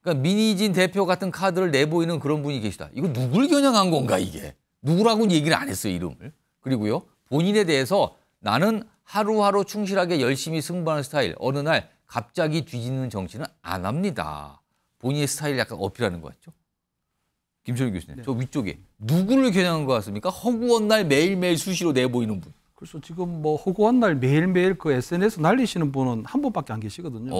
그러니까 민희진 대표 같은 카드를 내보이는 그런 분이 계시다. 이거 누굴 겨냥한 건가 이게. 누구라고는 얘기를 안 했어요 이름을. 그리고요 본인에 대해서 나는 하루하루 충실하게 열심히 승부하는 스타일 어느 날 갑자기 뒤집는 정치는 안 합니다. 본인의 스타일 약간 어필하는 것 같죠? 김철민 교수님, 네. 저 위쪽에 누구를 겨냥한 것 같습니까? 허구한 날 매일매일 수시로 내보이는 분. 그래서 지금 뭐 허구한 날 매일매일 그 SNS 날리시는 분은 한 분밖에 안 계시거든요. 오.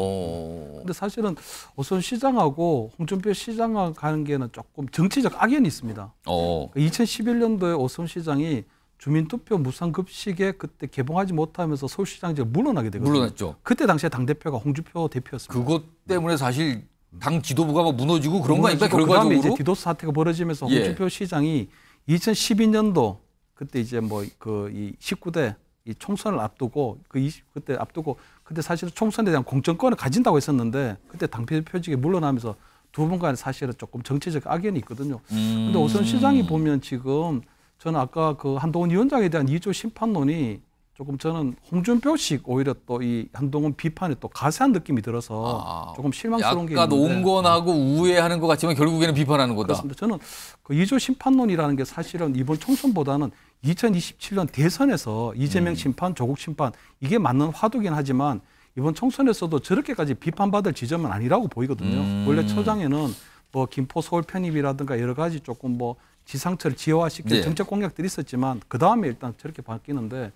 어. 근데 사실은 우선 시장하고 홍준표 시장과 관계는 조금 정치적 악연이 있습니다. 오. 2011년도에 오선 시장이 주민투표 무상급식에 그때 개봉하지 못하면서 서울시장직 물러나게 되거든요. 물러났죠. 그때 당시에 당대표가 홍주표 대표였습니다. 그것 네. 때문에 사실 당 지도부가 막 뭐 무너지고 그런 거 아닙니까? 그다음에 이제 디도스 사태가 벌어지면서 홍준표 예. 시장이 2012년도 그때 이제 뭐 그이 19대 이 총선을 앞두고 그 20, 그때 앞두고 그때 사실은 총선에 대한 공정권을 가진다고 했었는데 그때 당대표직에 물러나면서 두 분간 사실은 조금 정치적 악연이 있거든요. 음. 근데 오선 시장이 보면 지금 저는 아까 그 한동훈 위원장에 대한 2조 심판론이 조금 저는 홍준표식 오히려 또 이 한동훈 비판에 또 가세한 느낌이 들어서 아, 조금 실망스러운 게 있는데 약간 온건하고 우회하는 것 같지만 결국에는 비판하는 거다. 그렇습니다. 저는 그 2조 심판론이라는 게 사실은 이번 총선보다는 2027년 대선에서 이재명 음. 심판, 조국 심판 이게 맞는 화두긴 하지만 이번 총선에서도 저렇게까지 비판받을 지점은 아니라고 보이거든요. 음. 원래 처장에는 뭐 김포 서울 편입이라든가 여러 가지 조금 뭐 지상철을 지화시킨 네. 정책 공약들이 있었지만 그 다음에 일단 저렇게 바뀌는데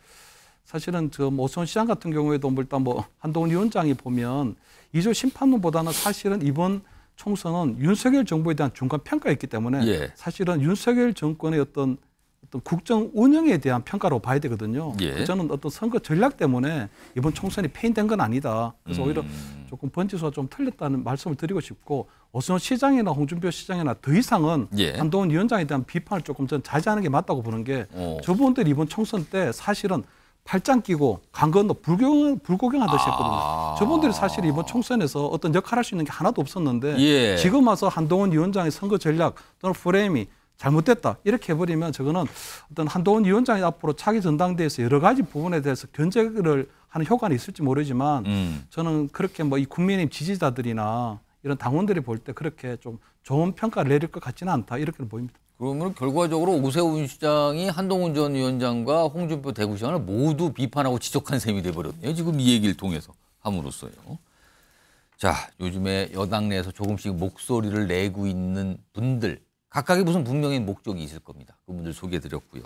사실은 저 오선 시장 같은 경우에도 뭐 일단 뭐 한동훈 위원장이 보면 이조 심판론보다는 사실은 이번 총선은 윤석열 정부에 대한 중간 평가였기 때문에 예. 사실은 윤석열 정권의 어떤 어떤 국정 운영에 대한 평가로 봐야 되거든요. 예. 저는 어떤 선거 전략 때문에 이번 총선이 폐인된 건 아니다. 그래서 음. 오히려 조금 번지수가 좀 틀렸다는 말씀을 드리고 싶고 오순호 시장이나 홍준표 시장이나 더 이상은 예. 한동훈 위원장에 대한 비판을 조금 전 자제하는 게 맞다고 보는 게 오. 어. 저분들이 이번 총선 때 사실은 팔짱 끼고 강 건너 불경, 불고경하듯이 아. 했거든요. 아. 저분들이 사실 이번 총선에서 어떤 역할할 수 있는 게 하나도 없었는데 예. 지금 와서 한동훈 위원장의 선거 전략 또는 프레임이 잘못됐다 이렇게 해버리면 저거는 어떤 한동훈 위원장이 앞으로 차기 전당대에서 회 여러 가지 부분에 대해서 견제를 하는 효과는 있을지 모르지만 음. 저는 그렇게 뭐 이 국민의힘 지지자들이나 이런 당원들이 볼 때 그렇게 좀 좋은 평가를 내릴 것 같지는 않다 이렇게 보입니다. 그러면 결과적으로 오세훈 시장이 한동훈 전 위원장과 홍준표 대구시장을 모두 비판하고 지적한 셈이 돼버렸네요. 지금 이 얘기를 통해서 함으로써요. 자, 요즘에 여당 내에서 조금씩 목소리를 내고 있는 분들 각각의 무슨 분명히 목적이 있을 겁니다. 그분들 소개해드렸고요.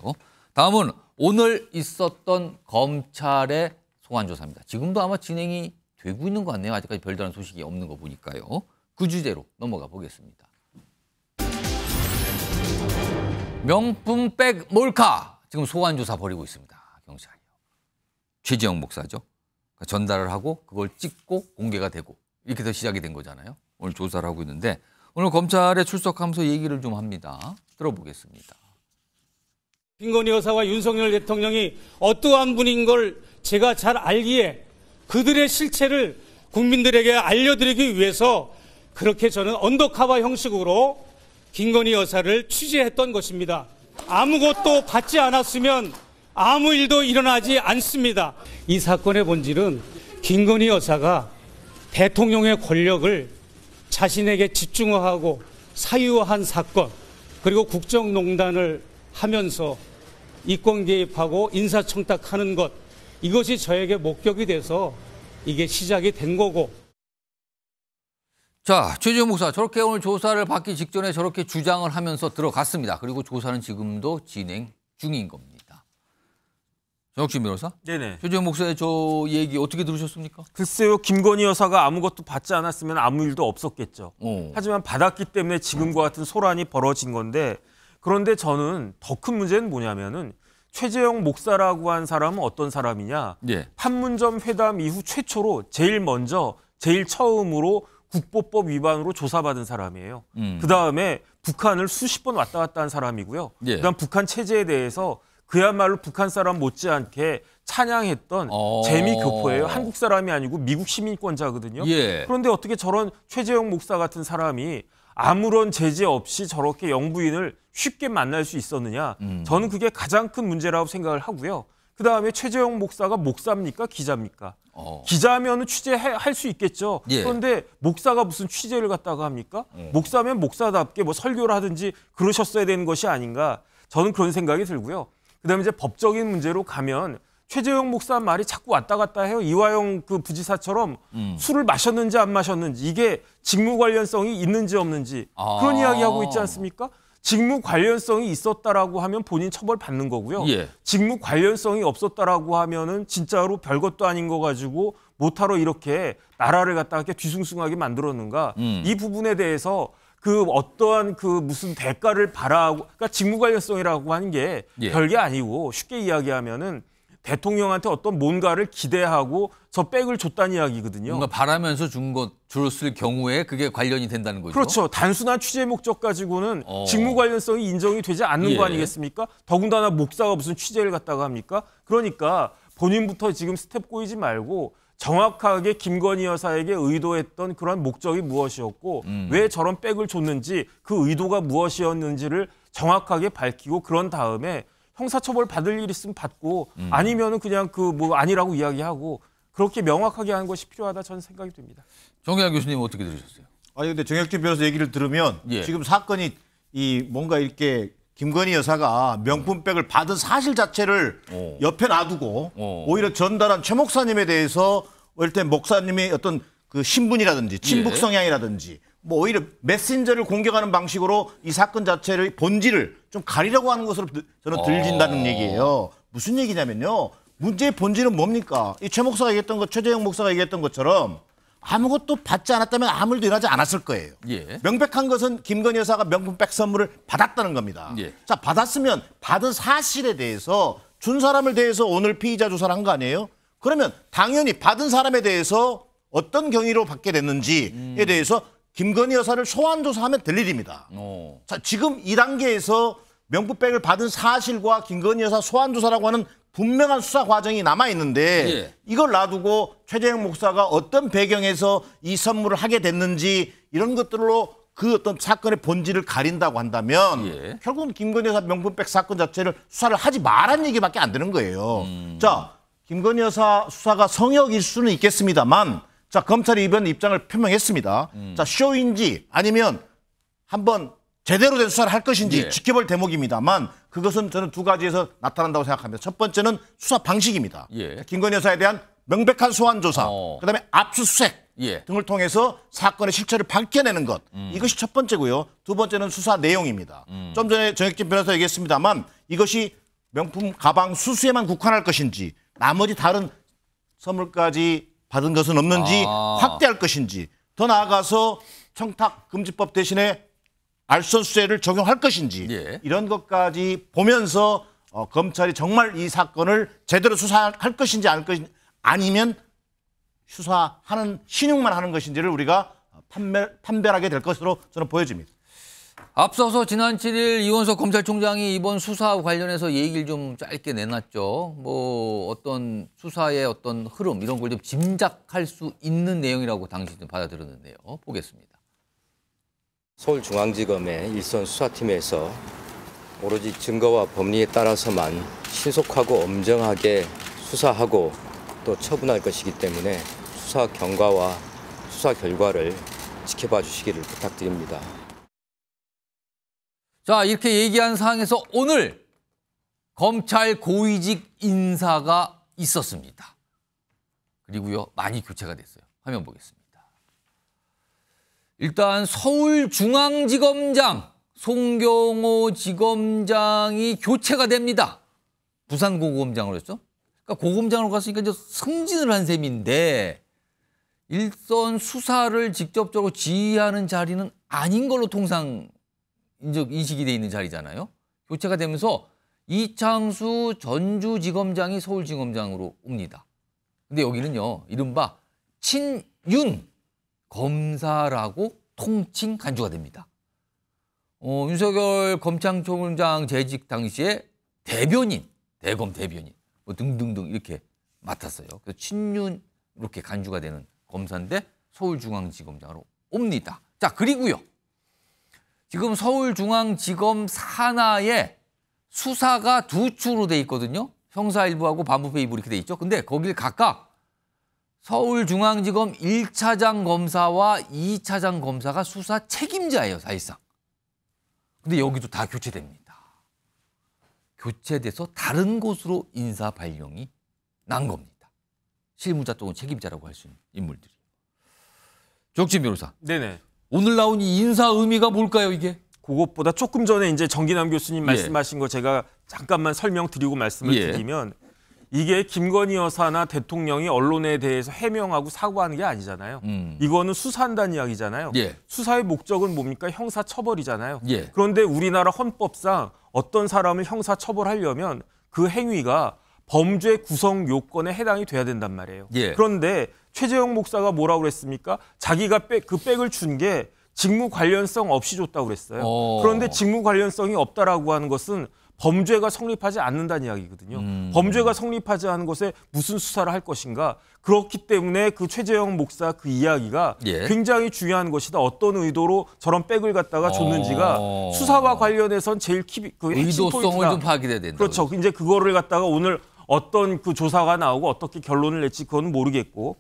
다음은 오늘 있었던 검찰의 소환 조사입니다. 지금도 아마 진행이 되고 있는 것 같네요. 아직까지 별다른 소식이 없는 거 보니까요. 그 주제로 넘어가 보겠습니다. 명품백 몰카 지금 소환 조사 벌이고 있습니다. 경찰이요. 최지영 목사죠. 그러니까 전달을 하고 그걸 찍고 공개가 되고 이렇게 해서 시작이 된 거잖아요. 오늘 조사를 하고 있는데 오늘 검찰에 출석하면서 얘기를 좀 합니다. 들어보겠습니다. 김건희 여사와 윤석열 대통령이 어떠한 분인 걸 제가 잘 알기에 그들의 실체를 국민들에게 알려드리기 위해서 그렇게 저는 언더카바 형식으로 김건희 여사를 취재했던 것입니다. 아무것도 받지 않았으면 아무 일도 일어나지 않습니다. 이 사건의 본질은 김건희 여사가 대통령의 권력을 자신에게 집중화하고 사유화한 사건, 그리고 국정농단을 하면서 입권 개입하고 인사청탁하는 것, 이것이 저에게 목격이 돼서 이게 시작이 된 거고. 자, 최지영 목사 저렇게 오늘 조사를 받기 직전에 저렇게 주장을 하면서 들어갔습니다. 그리고 조사는 지금도 진행 중인 겁니다. 정혁진 변호사? 네네. 최지영 목사의 저 얘기 어떻게 들으셨습니까? 글쎄요, 김건희 여사가 아무것도 받지 않았으면 아무 일도 없었겠죠. 오. 어. 하지만 받았기 때문에 지금과 같은 소란이 벌어진 건데 그런데 저는 더 큰 문제는 뭐냐면은 최재형 목사라고 한 사람은 어떤 사람이냐? 예. 판문점 회담 이후 최초로 제일 먼저 제일 처음으로 국보법 위반으로 조사받은 사람이에요. 음. 그 다음에 북한을 수십 번 왔다 갔다 한 사람이고요. 예. 그다음 북한 체제에 대해서 그야말로 북한 사람 못지않게 찬양했던 어... 재미 교포예요. 한국 사람이 아니고 미국 시민권자거든요. 예. 그런데 어떻게 저런 최재형 목사 같은 사람이 아무런 제재 없이 저렇게 영부인을 쉽게 만날 수 있었느냐. 음. 저는 그게 가장 큰 문제라고 생각을 하고요. 그 다음에 최재형 목사가 목사입니까? 기자입니까? 어. 기자면 취재할 수 있겠죠. 예. 그런데 목사가 무슨 취재를 갔다고 합니까? 예. 목사면 목사답게 뭐 설교를 하든지 그러셨어야 되는 것이 아닌가. 저는 그런 생각이 들고요. 그 다음에 이제 법적인 문제로 가면 최재형 목사 말이 자꾸 왔다 갔다 해요. 이화영 그 부지사처럼 음. 술을 마셨는지 안 마셨는지 이게 직무 관련성이 있는지 없는지 아. 그런 이야기하고 있지 않습니까? 직무 관련성이 있었다라고 하면 본인 처벌 받는 거고요. 예. 직무 관련성이 없었다라고 하면은 진짜로 별것도 아닌 거 가지고 못하러 이렇게 나라를 갖다가 이렇게 뒤숭숭하게 만들었는가 음. 이 부분에 대해서 그 어떠한 그 무슨 대가를 바라고 그러니까 직무 관련성이라고 하는 게 예. 별게 아니고 쉽게 이야기하면은 대통령한테 어떤 뭔가를 기대하고 저 백을 줬다는 이야기거든요. 뭔가 바라면서 준 것, 줬을 경우에 그게 관련이 된다는 거죠. 그렇죠. 단순한 취재 목적 가지고는 어. 직무 관련성이 인정이 되지 않는 예. 거 아니겠습니까? 더군다나 목사가 무슨 취재를 갔다가 합니까? 그러니까 본인부터 지금 스텝 꼬이지 말고 정확하게 김건희 여사에게 의도했던 그러 목적이 무엇이었고 음. 왜 저런 백을 줬는지 그 의도가 무엇이었는지를 정확하게 밝히고 그런 다음에 형사처벌 받을 일 있으면 받고 음. 아니면은 그냥 그 뭐 아니라고 이야기하고 그렇게 명확하게 하는 것이 필요하다 저는 생각이 듭니다. 정혜 교수님 어떻게 들으셨어요? 아니 근데 정혁진 변호사 얘기를 들으면 예. 지금 사건이 이 뭔가 이렇게 김건희 여사가 명품백을 받은 사실 자체를 오. 어. 옆에 놔두고 어. 오. 히려 전달한 최 목사님에 대해서 뭐 일단 목사님의 어떤 그 신분이라든지 친북 예. 성향이라든지 예. 뭐 오히려 메신저를 공격하는 방식으로 이 사건 자체의 본질을 좀 가리려고 하는 것으로 저는 들린다는 어. 얘기예요. 무슨 얘기냐면요. 문제의 본질은 뭡니까? 이최 목사가 얘기했던 것, 최재형 목사가 얘기했던 것처럼 아무것도 받지 않았다면 아무 일도 일하지 않았을 거예요. 예. 명백한 것은 김건희 여사가 명품백 선물을 받았다는 겁니다. 예. 자, 받았으면 받은 사실에 대해서 준 사람을 대해서 오늘 피의자 조사를 한 거 아니에요? 그러면 당연히 받은 사람에 대해서 어떤 경위로 받게 됐는지에 음. 대해서 김건희 여사를 소환조사하면 될 일입니다. 오. 어. 자, 지금 2단계에서 명부백을 받은 사실과 김건희 여사 소환조사라고 하는 분명한 수사 과정이 남아 있는데 예. 이걸 놔두고 최재형 목사가 어떤 배경에서 이 선물을 하게 됐는지 이런 것들로 그 어떤 사건의 본질을 가린다고 한다면 예. 결국은 김건희 여사 명품백 사건 자체를 수사를 하지 말란 얘기밖에 안 되는 거예요. 음. 자, 김건희 여사 수사가 성역일 수는 있겠습니다만 자 검찰이 이번 입장을 표명했습니다. 음. 자 쇼인지 아니면 한번 제대로 된 수사를 할 것인지 예. 지켜볼 대목입니다만 그것은 저는 두 가지에서 나타난다고 생각합니다. 첫 번째는 수사 방식입니다. 예. 김건희 여사에 대한 명백한 소환 조사, 어. 그다음에 압수수색 예. 등을 통해서 사건의 실체를 밝혀내는 것 음. 이것이 첫 번째고요. 두 번째는 수사 내용입니다. 음. 좀 전에 정혁진 변호사 얘기했습니다만 이것이 명품 가방 수수에만 국한할 것인지 나머지 다른 선물까지 받은 것은 없는지 아. 확대할 것인지 더 나아가서 청탁금지법 대신에 알선수재를 적용할 것인지 예. 이런 것까지 보면서 어, 검찰이 정말 이 사건을 제대로 수사할 것인지 안 것인 아니면 수사하는 신용만 하는 것인지를 우리가 판매 판별하게 될 것으로 저는 보여집니다. 앞서서 지난 7일 이원석 검찰총장이 이번 수사 관련해서 얘기를 좀 짧게 내놨죠. 뭐 어떤 수사의 어떤 흐름 이런 걸 좀 짐작할 수 있는 내용이라고 당시는 받아들였는데요. 보겠습니다. 서울중앙지검의 일선 수사팀에서 오로지 증거와 법리에 따라서만 신속하고 엄정하게 수사하고 또 처분할 것이기 때문에 수사 경과와 수사 결과를 지켜봐 주시기를 부탁드립니다. 자, 이렇게 얘기한 상황에서 오늘 검찰 고위직 인사가 있었습니다. 그리고요, 많이 교체가 됐어요. 화면 보겠습니다. 일단 서울중앙지검장 송경호 지검장이 교체가 됩니다. 부산 고검장으로 했죠. 그러니까 고검장으로 갔으니까 이제 승진을 한 셈인데 일선 수사를 직접적으로 지휘하는 자리는 아닌 걸로 통상 이제 인식이 돼 있는 자리잖아요. 교체가 되면서 이창수 전주지검장이 서울지검장으로 옵니다. 근데 여기는요, 이른바 친윤 검사라고 통칭 간주가 됩니다. 어, 윤석열 검찰총장 재직 당시에 대변인, 대검 대변인 뭐 등등등 이렇게 맡았어요. 그래서 친윤 이렇게 간주가 되는 검사인데 서울중앙지검장으로 옵니다. 자, 그리고요. 지금 서울중앙지검 산하에 수사가 두 축으로 돼 있거든요. 형사 일부하고 반부패 일부 이렇게 돼 있죠. 근데 거길 각각 서울중앙지검 1차장 검사와 2차장 검사가 수사 책임자예요, 사실상. 근데 여기도 다 교체됩니다. 교체돼서 다른 곳으로 인사 발령이 난 겁니다. 실무자 또는 책임자라고 할 수 있는 인물들이. 족진 변호사. 네네. 오늘 나온 이 인사 의미가 뭘까요, 이게? 그것보다 조금 전에 이제 정기남 교수님 예. 말씀하신 예. 거 제가 잠깐만 설명드리고 말씀을 예. 드리면 이게 김건희 여사나 대통령이 언론에 대해서 해명하고 사과하는 게 아니잖아요. 음. 이거는 수사한다는 이야기잖아요. 예. 수사의 목적은 뭡니까? 형사처벌이잖아요. 예. 그런데 우리나라 헌법상 어떤 사람을 형사처벌하려면 그 행위가 범죄 구성 요건에 해당이 돼야 된단 말이에요. 예. 그런데 최재형 목사가 뭐라고 그랬습니까? 자기가 백, 그 백을 준 게 직무 관련성 없이 줬다고 그랬어요. 오. 어. 그런데 직무 관련성이 없다라고 하는 것은 범죄가 성립하지 않는다는 이야기거든요. 음. 범죄가 성립하지 않은 것에 무슨 수사를 할 것인가. 그렇기 때문에 그 최재형 목사 그 이야기가 예. 굉장히 중요한 것이다. 어떤 의도로 저런 백을 갖다가 줬는지가 어. 수사와 관련해선 제일 키, 그 의도성을 좀 파악해야 된다. 그렇죠. 이제 그거를 갖다가 오늘 어떤 그 조사가 나오고 어떻게 결론을 낼지 그건 모르겠고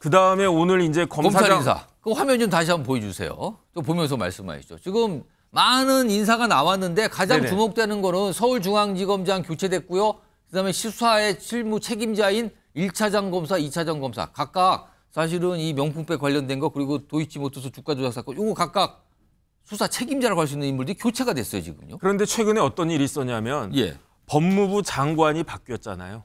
그 다음에 오늘 이제 검사장 인사. 그 화면 좀 다시 한번 보여주세요. 또 보면서 말씀하시죠. 지금 많은 인사가 나왔는데 가장 네네. 주목되는 거는 서울중앙지검장 교체됐고요. 그다음에 시사의 실무 책임자인 1차장 검사, 2차장 검사 각각 사실은 이 명품백 관련된 거 그리고 도이치모터스 주가 조작 사건 이거 각각 수사 책임자라고 할 수 있는 인물들이 교체가 됐어요 지금요. 그런데 최근에 어떤 일이 있었냐면 예. 법무부 장관이 바뀌었잖아요.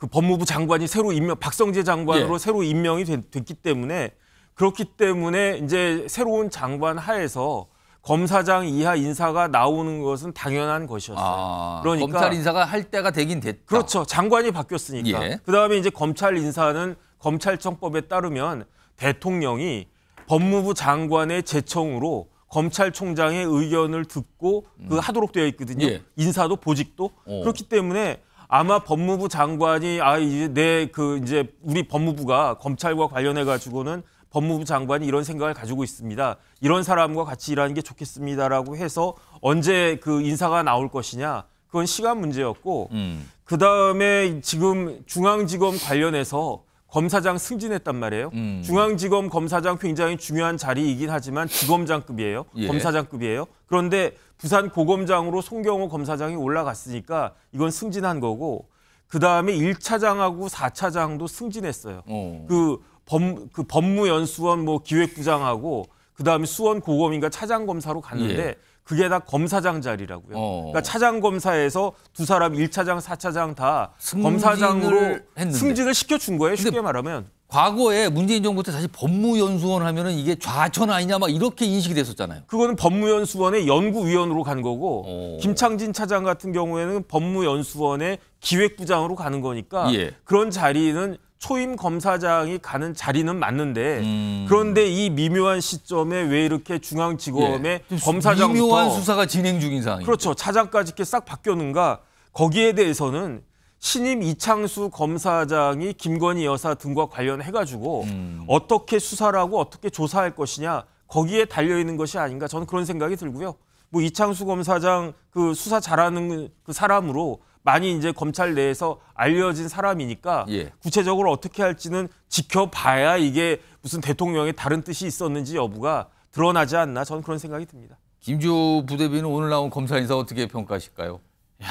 그 법무부 장관이 새로 임명 박성재 장관으로 예. 새로 임명이 됐, 기 때문에 그렇기 때문에 이제 새로운 장관 하에서 검사장 이하 인사가 나오는 것은 당연한 것이었어요. 아, 그러니까 검찰 인사가 할 때가 되긴 됐다. 그렇죠. 장관이 바뀌었으니까. 예. 그다음에 이제 검찰 인사는 검찰청법에 따르면 대통령이 법무부 장관의 제청으로 검찰총장의 의견을 듣고 그 음. 하도록 되어 있거든요. 예. 인사도 보직도 오. 어. 그렇기 때문에 아마 법무부 장관이 아 이제 내 그 이제 우리 법무부가 검찰과 관련해 가지고는 법무부 장관이 이런 생각을 가지고 있습니다. 이런 사람과 같이 일하는 게 좋겠습니다라고 해서 언제 그 인사가 나올 것이냐 그건 시간 문제였고 음. 그 다음에 지금 중앙지검 관련해서 검사장 승진했단 말이에요. 음. 중앙지검 검사장 굉장히 중요한 자리이긴 하지만 지검장급이에요. 예. 검사장급이에요. 그런데 부산 고검장으로 송경호 검사장이 올라갔으니까 이건 승진한 거고 그다음에 1차장하고 4차장도 승진했어요. 어. 그, 범, 그 법무연수원 뭐 기획부장하고 그다음에 수원 고검인가 차장 검사로 갔는데 예. 그게 다 검사장 자리라고요. 어. 그러니까 차장 검사에서 두 사람 1차장4차장다 검사장으로 했는데. 승진을 시켜준 거예요. 쉽게 말하면. 과거에 문재인 정부 때 사실 법무연수원 하면은 이게 좌천 아니냐 막 이렇게 인식이 됐었잖아요. 그거는 법무연수원의 연구위원으로 간 거고 오. 어. 김창진 차장 같은 경우에는 법무연수원의 기획부장으로 가는 거니까 예. 그런 자리는 초임 검사장이 가는 자리는 맞는데 음. 그런데 이 미묘한 시점에 왜 이렇게 중앙지검의 예. 검사장부 미묘한 수사가 진행 중인 상황 그렇죠 차장까지 이렇게 싹 바뀌었는가 거기에 대해서는 신임 이창수 검사장이 김건희 여사 등과 관련해 가지고 음. 어떻게 수사라고 어떻게 조사할 것이냐 거기에 달려 있는 것이 아닌가 저는 그런 생각이 들고요 뭐 이창수 검사장 그 수사 잘하는 그 사람으로 많이 이제 검찰 내에서 알려진 사람이니까 예. 구체적으로 어떻게 할지는 지켜봐야 이게 무슨 대통령의 다른 뜻이 있었는지 여부가 드러나지 않나 저는 그런 생각이 듭니다. 김주 부대비는 오늘 나온 검사 인사 어떻게 평가하실까요? 야,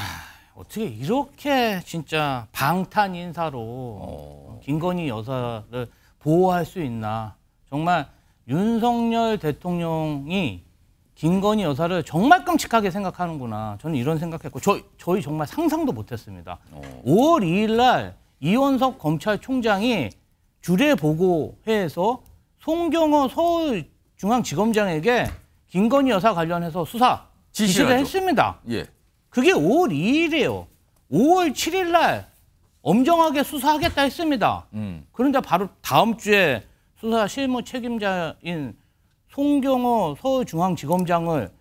어떻게 이렇게 진짜 방탄 인사로 어... 김건희 여사를 보호할 수 있나 정말 윤석열 대통령이 김건희 여사를 정말 끔찍하게 생각하는구나. 저는 이런 생각했고 저, 저희 정말 상상도 못했습니다. 어. 5월 2일 날 이원석 검찰총장이 주례 보고회에서 송경호 서울중앙지검장에게 김건희 여사 관련해서 수사 지시를 하죠 했습니다. 예. 그게 5월 2일이에요. 5월 7일 날 엄정하게 수사하겠다 했습니다. 음. 그런데 바로 다음 주에 수사 실무 책임자인 송경호 서울중앙지검장을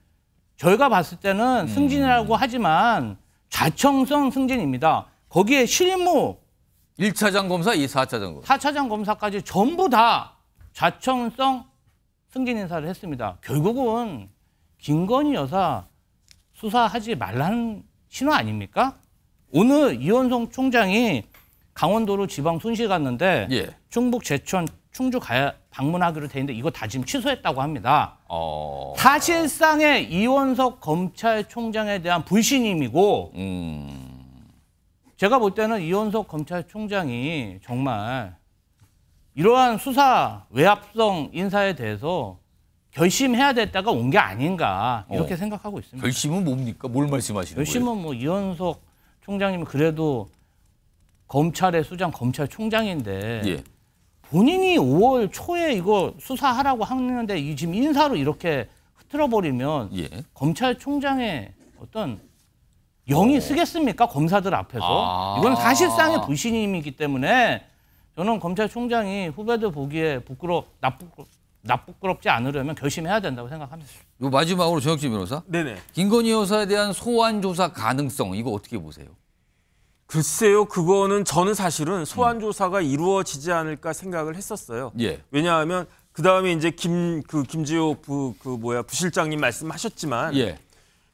저희가 봤을 때는 음. 승진이라고 하지만 자청성 승진입니다. 거기에 실무 1차장 검사, 2차장 검사. 4차장 검사까지 전부 다자청성 승진 인사를 했습니다. 결국은 김건희 여사 수사하지 말라는 신호 아닙니까? 오늘 이원성 총장이 강원도로 지방 순실 갔는데 예. 충북 제천 충주 가야 방문하기로 돼 있는데 이거 다 지금 취소했다고 합니다. 어... 사실상의 이원석 검찰총장에 대한 불신임이고 음... 제가 볼 때는 이원석 검찰총장이 정말 이러한 수사 외압성 인사에 대해서 결심해야 됐다가 온 게 아닌가 이렇게 어... 생각하고 있습니다. 결심은 뭡니까? 뭘 말씀하시는 결심은 거예요? 결심은 뭐 이원석 총장님 그래도 검찰의 수장 검찰총장인데 예. 본인이 5월 초에 이거 수사하라고 하는데 이 지금 인사로 이렇게 흐트러버리면 예. 검찰총장의 어떤 영이 오. 어. 쓰겠습니까? 검사들 앞에서. 아. 이건 사실상의 불신임이기 때문에 저는 검찰총장이 후배들 보기에 부끄러 나쁘고 나쁘끄럽지 않으려면 결심해야 된다고 생각합니다. 요 마지막으로 정혁진 변호사. 네네. 김건희 여사에 대한 소환 조사 가능성 이거 어떻게 보세요? 글쎄요, 그거는 저는 사실은 소환 조사가 음. 이루어지지 않을까 생각을 했었어요. 예. 왜냐하면 그 다음에 이제 김 그 김지호 부, 그 뭐야 부실장님 말씀하셨지만 예.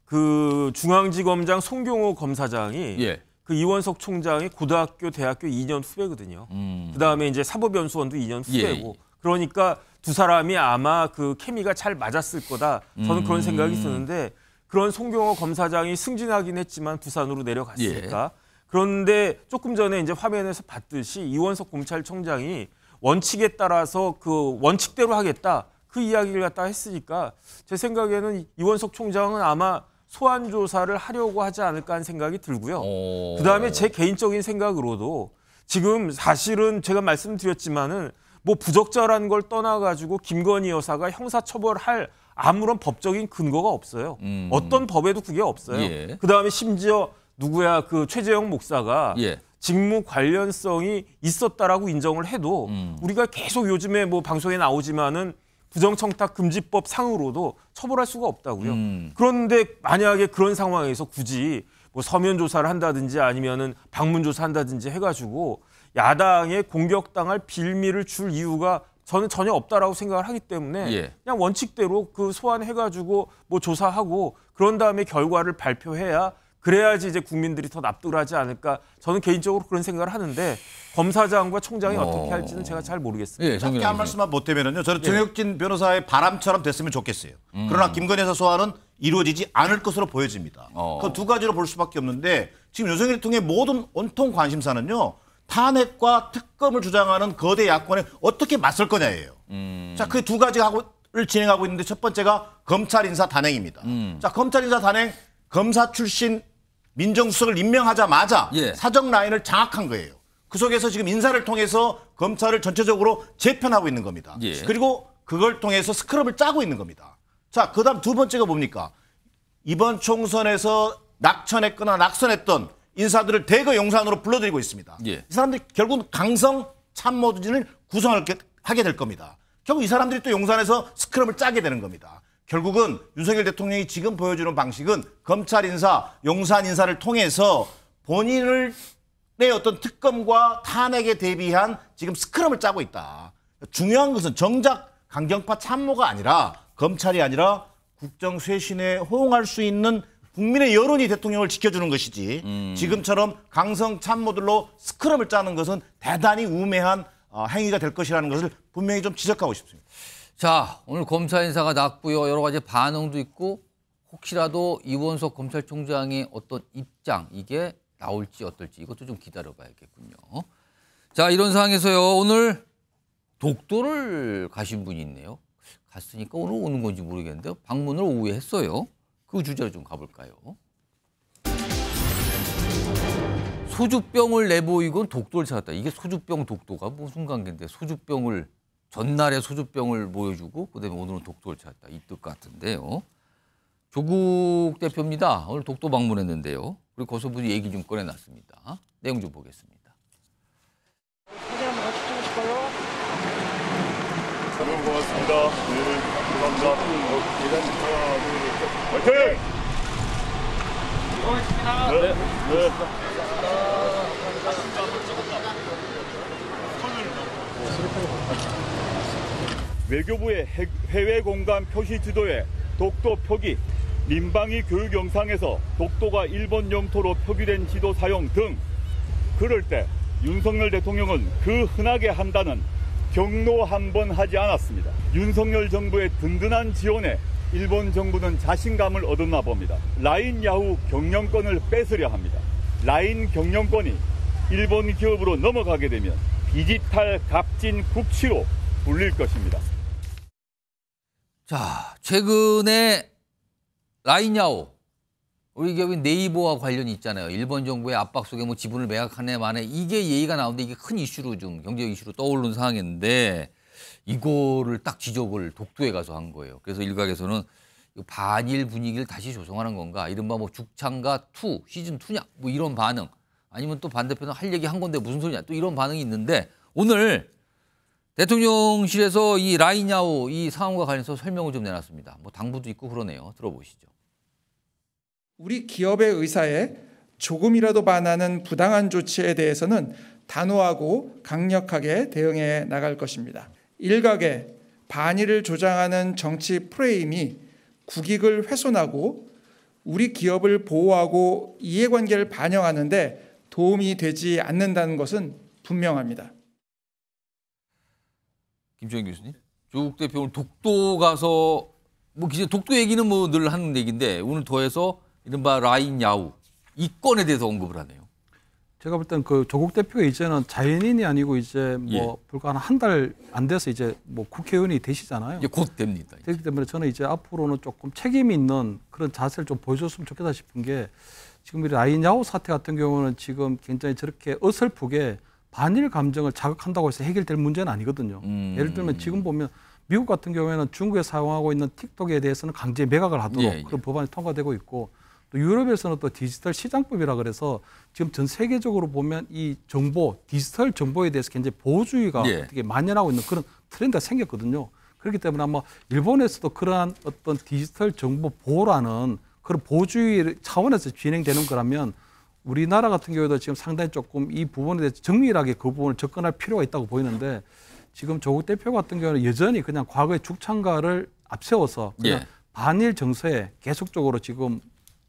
그 중앙지검장 송경호 검사장이 예. 그 이원석 총장이 고등학교 대학교 2년 후배거든요. 음. 그 다음에 이제 사법연수원도 2년 예. 후배고 그러니까 두 사람이 아마 그 케미가 잘 맞았을 거다. 저는 음. 그런 생각이 있었는데 그런 송경호 검사장이 승진하긴 했지만 부산으로 내려갔으니까. 예. 그런데 조금 전에 이제 화면에서 봤듯이 이원석 검찰총장이 원칙에 따라서 그 원칙대로 하겠다 그 이야기를 갖다 했으니까 제 생각에는 이원석 총장은 아마 소환 조사를 하려고 하지 않을까 하는 생각이 들고요. 어. 그 다음에 제 개인적인 생각으로도 지금 사실은 제가 말씀드렸지만은 뭐 부적절한 걸 떠나가지고 김건희 여사가 형사처벌할 아무런 법적인 근거가 없어요. 음. 어떤 법에도 그게 없어요. 예. 그 다음에 심지어 누구야 그 최재형 목사가 예. 직무 관련성이 있었다라고 인정을 해도 음. 우리가 계속 요즘에 뭐 방송에 나오지만은 부정청탁 금지법 상으로도 처벌할 수가 없다고요. 음. 그런데 만약에 그런 상황에서 굳이 뭐 서면 조사를 한다든지 아니면은 방문 조사한다든지 해가지고 야당에 공격당할 빌미를 줄 이유가 저는 전혀 없다라고 생각을 하기 때문에 예. 그냥 원칙대로 그 소환해가지고 뭐 조사하고 그런 다음에 결과를 발표해야 그래야지 이제 국민들이 더 납득을 하지 않을까 저는 개인적으로 그런 생각을 하는데 검사장과 총장이 어... 떻게 할지는 제가 잘 모르겠습니다. 예, 짧게 한 말씀만 보태면은요. 저는 예. 정혁진 예. 변호사의 바람처럼 됐으면 좋겠어요. 음. 그러나 김건희 사 소환은 이루어지지 않을 것으로 보여집니다. 어. 그두 가지로 볼 수밖에 없는데 지금 윤석열 대통령의 모든 온통 관심사는요. 탄핵과 특검을 주장하는 거대 야권에 어떻게 맞설 거냐예요. 음. 자, 그 두 가지를 진행하고 있는데 첫 번째가 검찰 인사 단행입니다. 음. 자, 검찰 인사 단행 검사 출신 민정수석을 임명하자마자 예. 사정 라인을 장악한 거예요. 그 속에서 지금 인사를 통해서 검찰을 전체적으로 재편하고 있는 겁니다. 예. 그리고 그걸 통해서 스크럽을 짜고 있는 겁니다. 자, 그 다음 두 번째가 뭡니까? 이번 총선에서 낙천했거나 낙선했던 인사들을 대거 용산으로 불러들이고 있습니다. 예. 이 사람들이 결국은 강성 참모진을 구성하게 될 겁니다. 결국 이 사람들이 또 용산에서 스크럽을 짜게 되는 겁니다. 결국은 윤석열 대통령이 지금 보여주는 방식은 검찰 인사, 용산 인사를 통해서 본인을 내 어떤 특검과 탄핵에 대비한 지금 스크럼을 짜고 있다. 중요한 것은 정작 강경파 참모가 아니라 검찰이 아니라 국정 쇄신에 호응할 수 있는 국민의 여론이 대통령을 지켜주는 것이지 음. 지금처럼 강성 참모들로 스크럼을 짜는 것은 대단히 우매한 어, 행위가 될 것이라는 것을 분명히 좀 지적하고 싶습니다. 자, 오늘 검사 인사가 났고요. 여러 가지 반응도 있고 혹시라도 이원석 검찰총장의 어떤 입장 이게 나올지 어떨지 이것도 좀 기다려봐야겠군요. 자, 이런 상황에서요. 오늘 독도를 가신 분이 있네요. 갔으니까 오늘 오는 건지 모르겠는데 방문을 오후에 했어요. 그 주제로 좀 가볼까요? 소주병을 내보이건 독도를 찾았다. 이게 소주병 독도가 무슨 관계인데 소주병을 전날에 소주병을 보여주고 그다음에 오늘은 독도를 찾았다 이 뜻 같은데요. 조국 대표입니다. 오늘 독도 방문했는데요. 그리고 거기서 얘기 좀 꺼내놨습니다. 내용 좀 보겠습니다. 사진 한번 같이 찍고 싶어요. 너무 고맙습니다. 예, 감사합니다. 화이팅! 어, 고맙습니다. 네. 네. 네. 외교부의 해외 공간 표시 지도에 독도 표기, 민방위 교육 영상에서 독도가 일본 영토로 표기된 지도 사용 등 그럴 때 윤석열 대통령은 그 흔하게 한다는 경로 한 번 하지 않았습니다. 윤석열 정부의 든든한 지원에 일본 정부는 자신감을 얻었나 봅니다. 라인 야후 경영권을 뺏으려 합니다. 라인 경영권이 일본 기업으로 넘어가게 되면 디지털 갑진 국치로 불릴 것입니다. 자, 최근에 라이냐오 우리 기업인 네이버와 관련이 있잖아요. 일본 정부의 압박 속에 뭐 지분을 매각하네 만에 이게 예의가 나오는데 이게 큰 이슈로 좀 경제 이슈로 떠오른 상황인데 이거를 딱 지적을 독도에 가서 한 거예요. 그래서 일각에서는 반일 분위기를 다시 조성하는 건가? 이른바 뭐 죽창가 투 시즌 투냐뭐 이런 반응 아니면 또 반대편은 할 얘기 한 건데 무슨 소리냐? 또 이런 반응이 있는데 오늘 대통령실에서 이 라이냐오 이 상황과 관련해서 설명을 좀 내놨습니다. 뭐 당부도 있고 그러네요. 들어보시죠. 우리 기업의 의사에 조금이라도 반하는 부당한 조치에 대해서는 단호하고 강력하게 대응해 나갈 것입니다. 일각에 반의를 조장하는 정치 프레임이 국익을 훼손하고 우리 기업을 보호하고 이해관계를 반영하는데 도움이 되지 않는다는 것은 분명합니다. 김정인 교수님. 조국 대표 오늘 독도 가서 뭐 기존 독도 얘기는 뭐 늘 하는 얘기인데 오늘 더해서 이른바 라인 야우 이 건에 대해서 언급을 하네요. 제가 볼 땐 그 조국 대표의 이제는 자연인이 아니고 이제 뭐 예. 불과 한달 안 돼서 이제 뭐 국회의원이 되시잖아요. 이제 곧 됩니다. 그렇기 때문에 저는 이제 앞으로는 조금 책임 있는 그런 자세를 좀 보여줬으면 좋겠다 싶은 게 지금 이 라인 야우 사태 같은 경우는 지금 굉장히 저렇게 어설프게 반일 감정을 자극한다고 해서 해결될 문제는 아니거든요. 음. 예를 들면 지금 보면 미국 같은 경우에는 중국에 사용하고 있는 틱톡에 대해서는 강제 매각을 하도록 예, 예. 그런 법안이 통과되고 있고 또 유럽에서는 또 디지털 시장법이라 그래서 지금 전 세계적으로 보면 이 정보, 디지털 정보에 대해서 굉장히 보호주의가 예. 어떻게 만연하고 있는 그런 트렌드가 생겼거든요. 그렇기 때문에 아마 일본에서도 그러한 어떤 디지털 정보 보호라는 그런 보호주의 차원에서 진행되는 거라면 우리나라 같은 경우에도 지금 상당히 조금 이 부분에 대해서 정밀하게 그 부분을 접근할 필요가 있다고 보이는데 지금 조국 대표 같은 경우는 여전히 그냥 과거의 죽창가를 앞세워서 그냥 예. 반일 정서에 계속적으로 지금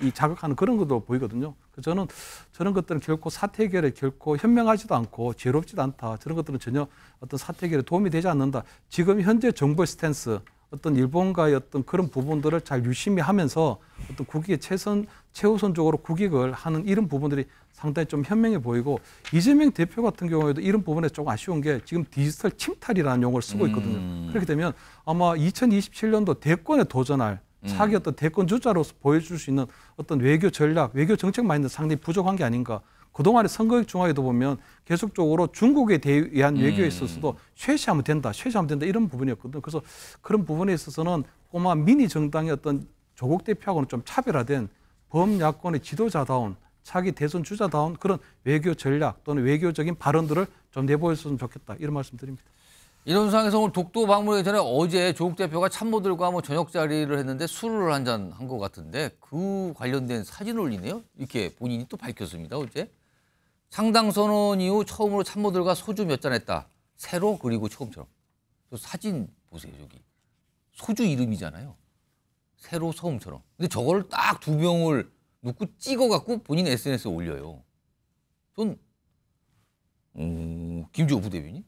이 자극하는 그런 것도 보이거든요. 그 저는 저런 것들은 결코 사태 해결에 결코 현명하지도 않고 지혜롭지도 않다. 저런 것들은 전혀 어떤 사태 해결에 도움이 되지 않는다. 지금 현재 정부의 스탠스, 어떤 일본과의 어떤 그런 부분들을 잘 유심히 하면서 어떤 국익의 최선 최우선 적으로 국익을 하는 이런 부분들이 상당히 좀 현명해 보이고 이재명 대표 같은 경우에도 이런 부분에 조금 아쉬운 게 지금 디지털 침탈이라는 용어를 쓰고 음. 있거든요. 음. 그렇게 되면 아마 2027년도 대권에 도전할 차기 음. 어떤 대권 주자로서 보여줄 수 있는 어떤 외교 전략, 외교 정책 마인드 상당히 부족한 게 아닌가. 그동안의 선거역 중앙에도 보면 계속적으로 중국에 대한 외교에 음. 있어서도 쇄시하면 된다, 쇄시하면 된다 이런 부분이었거든요. 그래서 그런 부분에 있어서는 꼬마 미니 정당의 어떤 조국 대표하고는 좀 차별화된 범야권의 지도자다운 차기 대선 주자다운 그런 외교 전략 또는 외교적인 발언들을 좀 내보였으면 좋겠다 이런 말씀드립니다. 이런 상황에서 오늘 독도 방문하기 전에 어제 조국 대표가 참모들과 뭐 저녁 자리를 했는데 술을 한 잔 한 것 같은데 그 관련된 사진 올리네요. 이렇게 본인이 또 밝혔습니다. 어제 상당 선언 이후 처음으로 참모들과 소주 몇 잔 했다. 새로 그리고 처음처럼. 사진 보세요 저기 소주 이름이잖아요. 새로 소음처럼. 근데 저걸딱 두 병을 놓고 찍어갖고 본인 SNS에 올려요. 전, 오, 김주호 부대변인?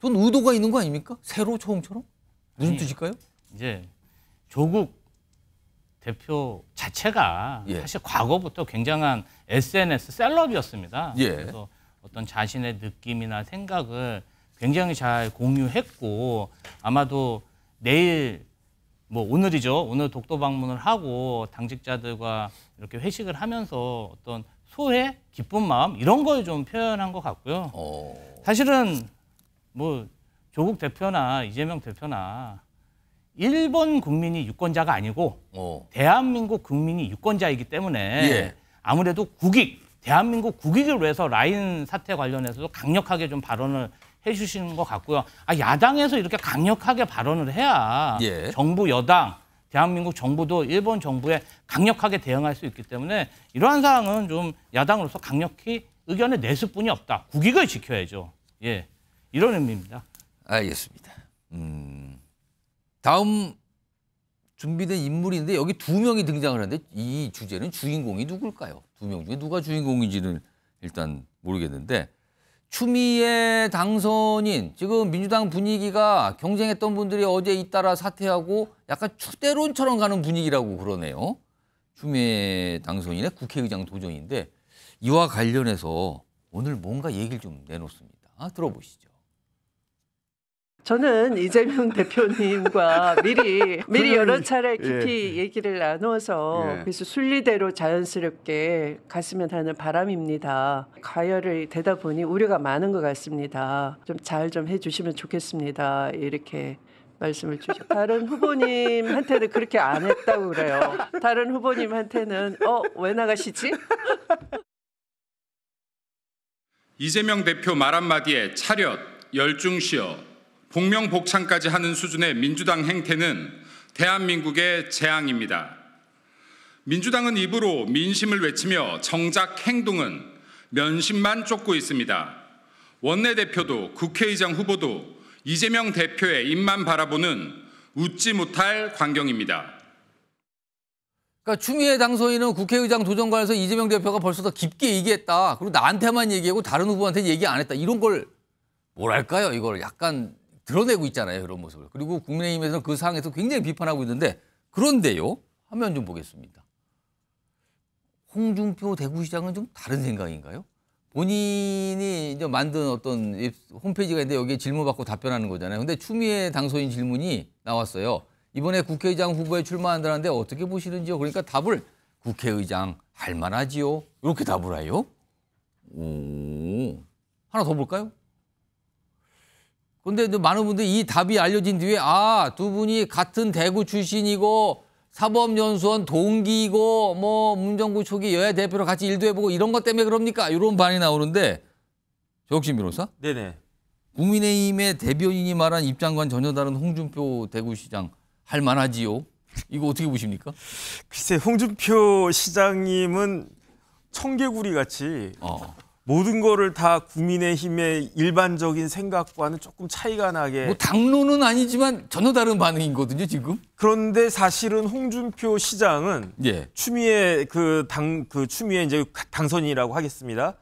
전 의도가 있는 거 아닙니까? 새로 처음처럼? 무슨 아니, 뜻일까요? 이제 조국 대표 자체가 예. 사실 과거부터 굉장한 SNS 셀럽이었습니다. 예. 그래서 어떤 자신의 느낌이나 생각을 굉장히 잘 공유했고 아마도 내일 뭐 오늘이죠. 오늘 독도 방문을 하고 당직자들과 이렇게 회식을 하면서 어떤 소회, 기쁜 마음 이런 걸 좀 표현한 것 같고요. 오. 어. 사실은 뭐 조국 대표나 이재명 대표나 일본 국민이 유권자가 아니고 오. 어. 대한민국 국민이 유권자이기 때문에 예. 아무래도 국익, 대한민국 국익을 위해서 라인 사태 관련해서도 강력하게 좀 발언을 해주시는 것 같고요. 아, 야당에서 이렇게 강력하게 발언을 해야 예. 정부 여당 대한민국 정부도 일본 정부에 강력하게 대응할 수 있기 때문에 이러한 사항은 좀 야당으로서 강력히 의견을 내을 뿐이 없다. 국익을 지켜야죠. 예, 이런 의미입니다. 알겠습니다. 음, 다음 준비된 인물인데 여기 두 명이 등장을 하는데 이 주제는 주인공이 누굴까요? 두 명 중에 누가 주인공인지는 일단 모르겠는데 추미애 당선인 지금 민주당 분위기가 경쟁했던 분들이 어제 잇따라 사퇴하고 약간 추대론처럼 가는 분위기라고 그러네요. 추미애 당선인의 국회의장 도전인데 이와 관련해서 오늘 뭔가 얘기를 좀 내놓습니다. 들어보시죠. 저는 이재명 대표님과 미리 미리 여러 차례 예. 깊이 예. 얘기를 나눠서 예. 그래서 순리대로 자연스럽게 갔으면 하는 바람입니다. 가열을 되다 보니 우려가 많은 것 같습니다. 좀 잘 좀 해주시면 좋겠습니다. 이렇게 말씀을 주셔. 다른 후보님한테는 그렇게 안 했다고 그래요. 다른 후보님한테는 어왜 나가시지? 이재명 대표 말 한마디에 차렷 열중시어 공명복창까지 하는 수준의 민주당 행태는 대한민국의 재앙입니다. 민주당은 입으로 민심을 외치며 정작 행동은 면심만 쫓고 있습니다. 원내대표도 국회의장 후보도 이재명 대표의 입만 바라보는 웃지 못할 광경입니다. 그러니까 추미애 당선인은 국회의장 도전관에서 이재명 대표가 벌써 더 깊게 얘기했다. 그리고 나한테만 얘기하고 다른 후보한테 얘기 안 했다. 이런 걸 뭐랄까요? 이걸 약간 드러내고 있잖아요. 그런 모습을. 그리고 국민의힘에서는 그 상황에서 굉장히 비판하고 있는데 그런데요. 화면 좀 보겠습니다. 홍준표 대구시장은 좀 다른 생각인가요? 본인이 이제 만든 어떤 홈페이지가 있는데 여기에 질문 받고 답변하는 거잖아요. 근데 추미애 당선인 질문이 나왔어요. 이번에 국회의장 후보에 출마한다는데 어떻게 보시는지요? 그러니까 답을 국회의장 할 만하지요. 이렇게 답을 해요. 오. 하나 더 볼까요? 근데 많은 분들이 이 답이 알려진 뒤에 아, 두 분이 같은 대구 출신이고 사법연수원 동기이고 뭐문정구 초기 여야 대표로 같이 일도 해보고 이런 것 때문에 그럽니까? 이런 반이 나오는데 조혁신 변호사? 네네. 국민의힘의 대변인이 말한 입장관 전혀 다른 홍준표 대구시장 할 만하지요? 이거 어떻게 보십니까? 글쎄 홍준표 시장님은 청개구리 같이 어. 모든 거를 다 국민의힘의 일반적인 생각과는 조금 차이가 나게. 뭐 당론은 아니지만 전혀 다른 반응이거든요 지금. 그런데 사실은 홍준표 시장은 예. 추미애 그당그 그 추미애 이제 당선인이라고 하겠습니다.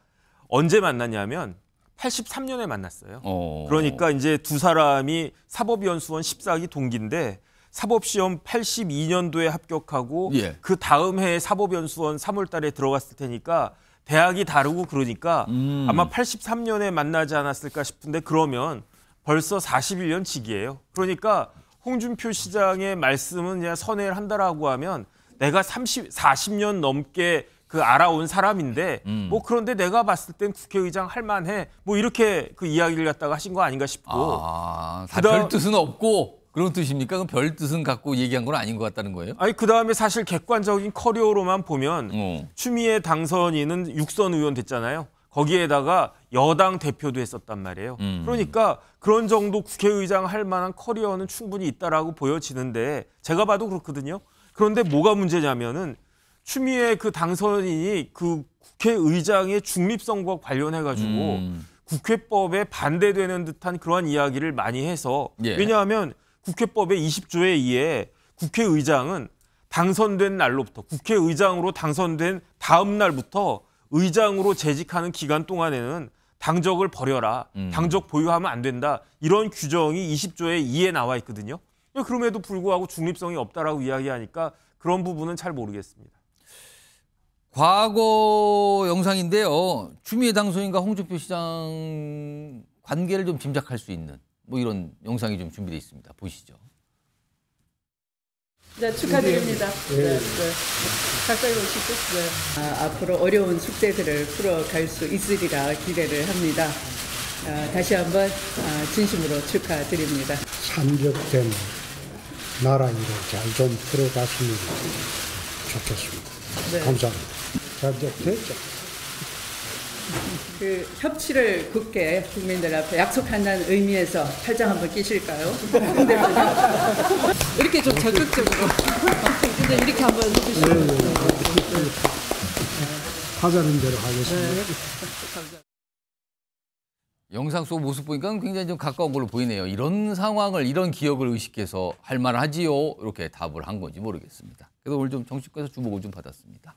언제 만났냐면 83년에 만났어요. 어... 그러니까 이제 두 사람이 사법연수원 14기 동기인데 사법시험 82년도에 합격하고 예. 그 다음 해에 사법연수원 3월 달에 들어갔을 테니까 대학이 다르고 그러니까 음. 아마 83년에 만나지 않았을까 싶은데 그러면 벌써 41년 직이에요. 그러니까 홍준표 시장의 말씀은 그냥 선회를 한다라고 하면 내가 30, 40년 넘게 그 알아온 사람인데 음. 뭐 그런데 내가 봤을 땐 국회의장 할 만해 뭐 이렇게 그 이야기를 갖다가 하신 거 아닌가 싶고 아, 다별 뜻은 없고 그런 뜻입니까? 그럼 별 뜻은 갖고 얘기한 건 아닌 것 같다는 거예요? 아니 그 다음에 사실 객관적인 커리어로만 보면 어. 추미애 당선인은 육선 의원 됐잖아요. 거기에다가 여당 대표도 했었단 말이에요. 음. 그러니까 그런 정도 국회의장 할 만한 커리어는 충분히 있다라고 보여지는데 제가 봐도 그렇거든요. 그런데 뭐가 문제냐면은 추미애 그 당선인이 그 국회의장의 중립성과 관련해 가지고 음. 국회법에 반대되는 듯한 그러한 이야기를 많이 해서 예. 왜냐하면 국회법의 20조의 에해 국회의장은 당선된 날로부터 국회의장으로 당선된 다음 날부터 의장으로 재직하는 기간 동안에는 당적을 버려라. 음. 당적 보유하면 안 된다. 이런 규정이 20조의 2에 나와 있거든요. 그럼에도 불구하고 중립성이 없다라고 이야기하니까 그런 부분은 잘 모르겠습니다. 과거 영상인데요. 추미애 당선인과 홍준표 시장 관계를 좀 짐작할 수 있는 뭐 이런 영상이 좀 준비되어 있습니다. 보시죠. 네, 축하드립니다. 네, 네. 가까이 오시죠. 네. 아, 앞으로 어려운 숙제들을 풀어갈 수 있으리라 기대를 합니다. 아, 다시 한번 아, 진심으로 축하드립니다. 산적된 나라 일을 잘좀 풀어갔으면 좋겠습니다. 네. 감사합니다. 산적됐죠? 그 협치를 굳게 국민들 앞에 약속한다는 의미에서 팔짱 한번 끼실까요? 이렇게 좀 적극적으로 근데 이렇게 한번 해주시죠. 네, 네, 네. 하자는 대로 하겠습니다. 감 네. 영상 속 모습 보니까 굉장히 좀 가까운 걸로 보이네요. 이런 상황을 이런 기억을 의식해서 할 만하지요. 이렇게 답을 한 건지 모르겠습니다. 그래서 오늘 좀 정치권에서 주목을 좀 받았습니다.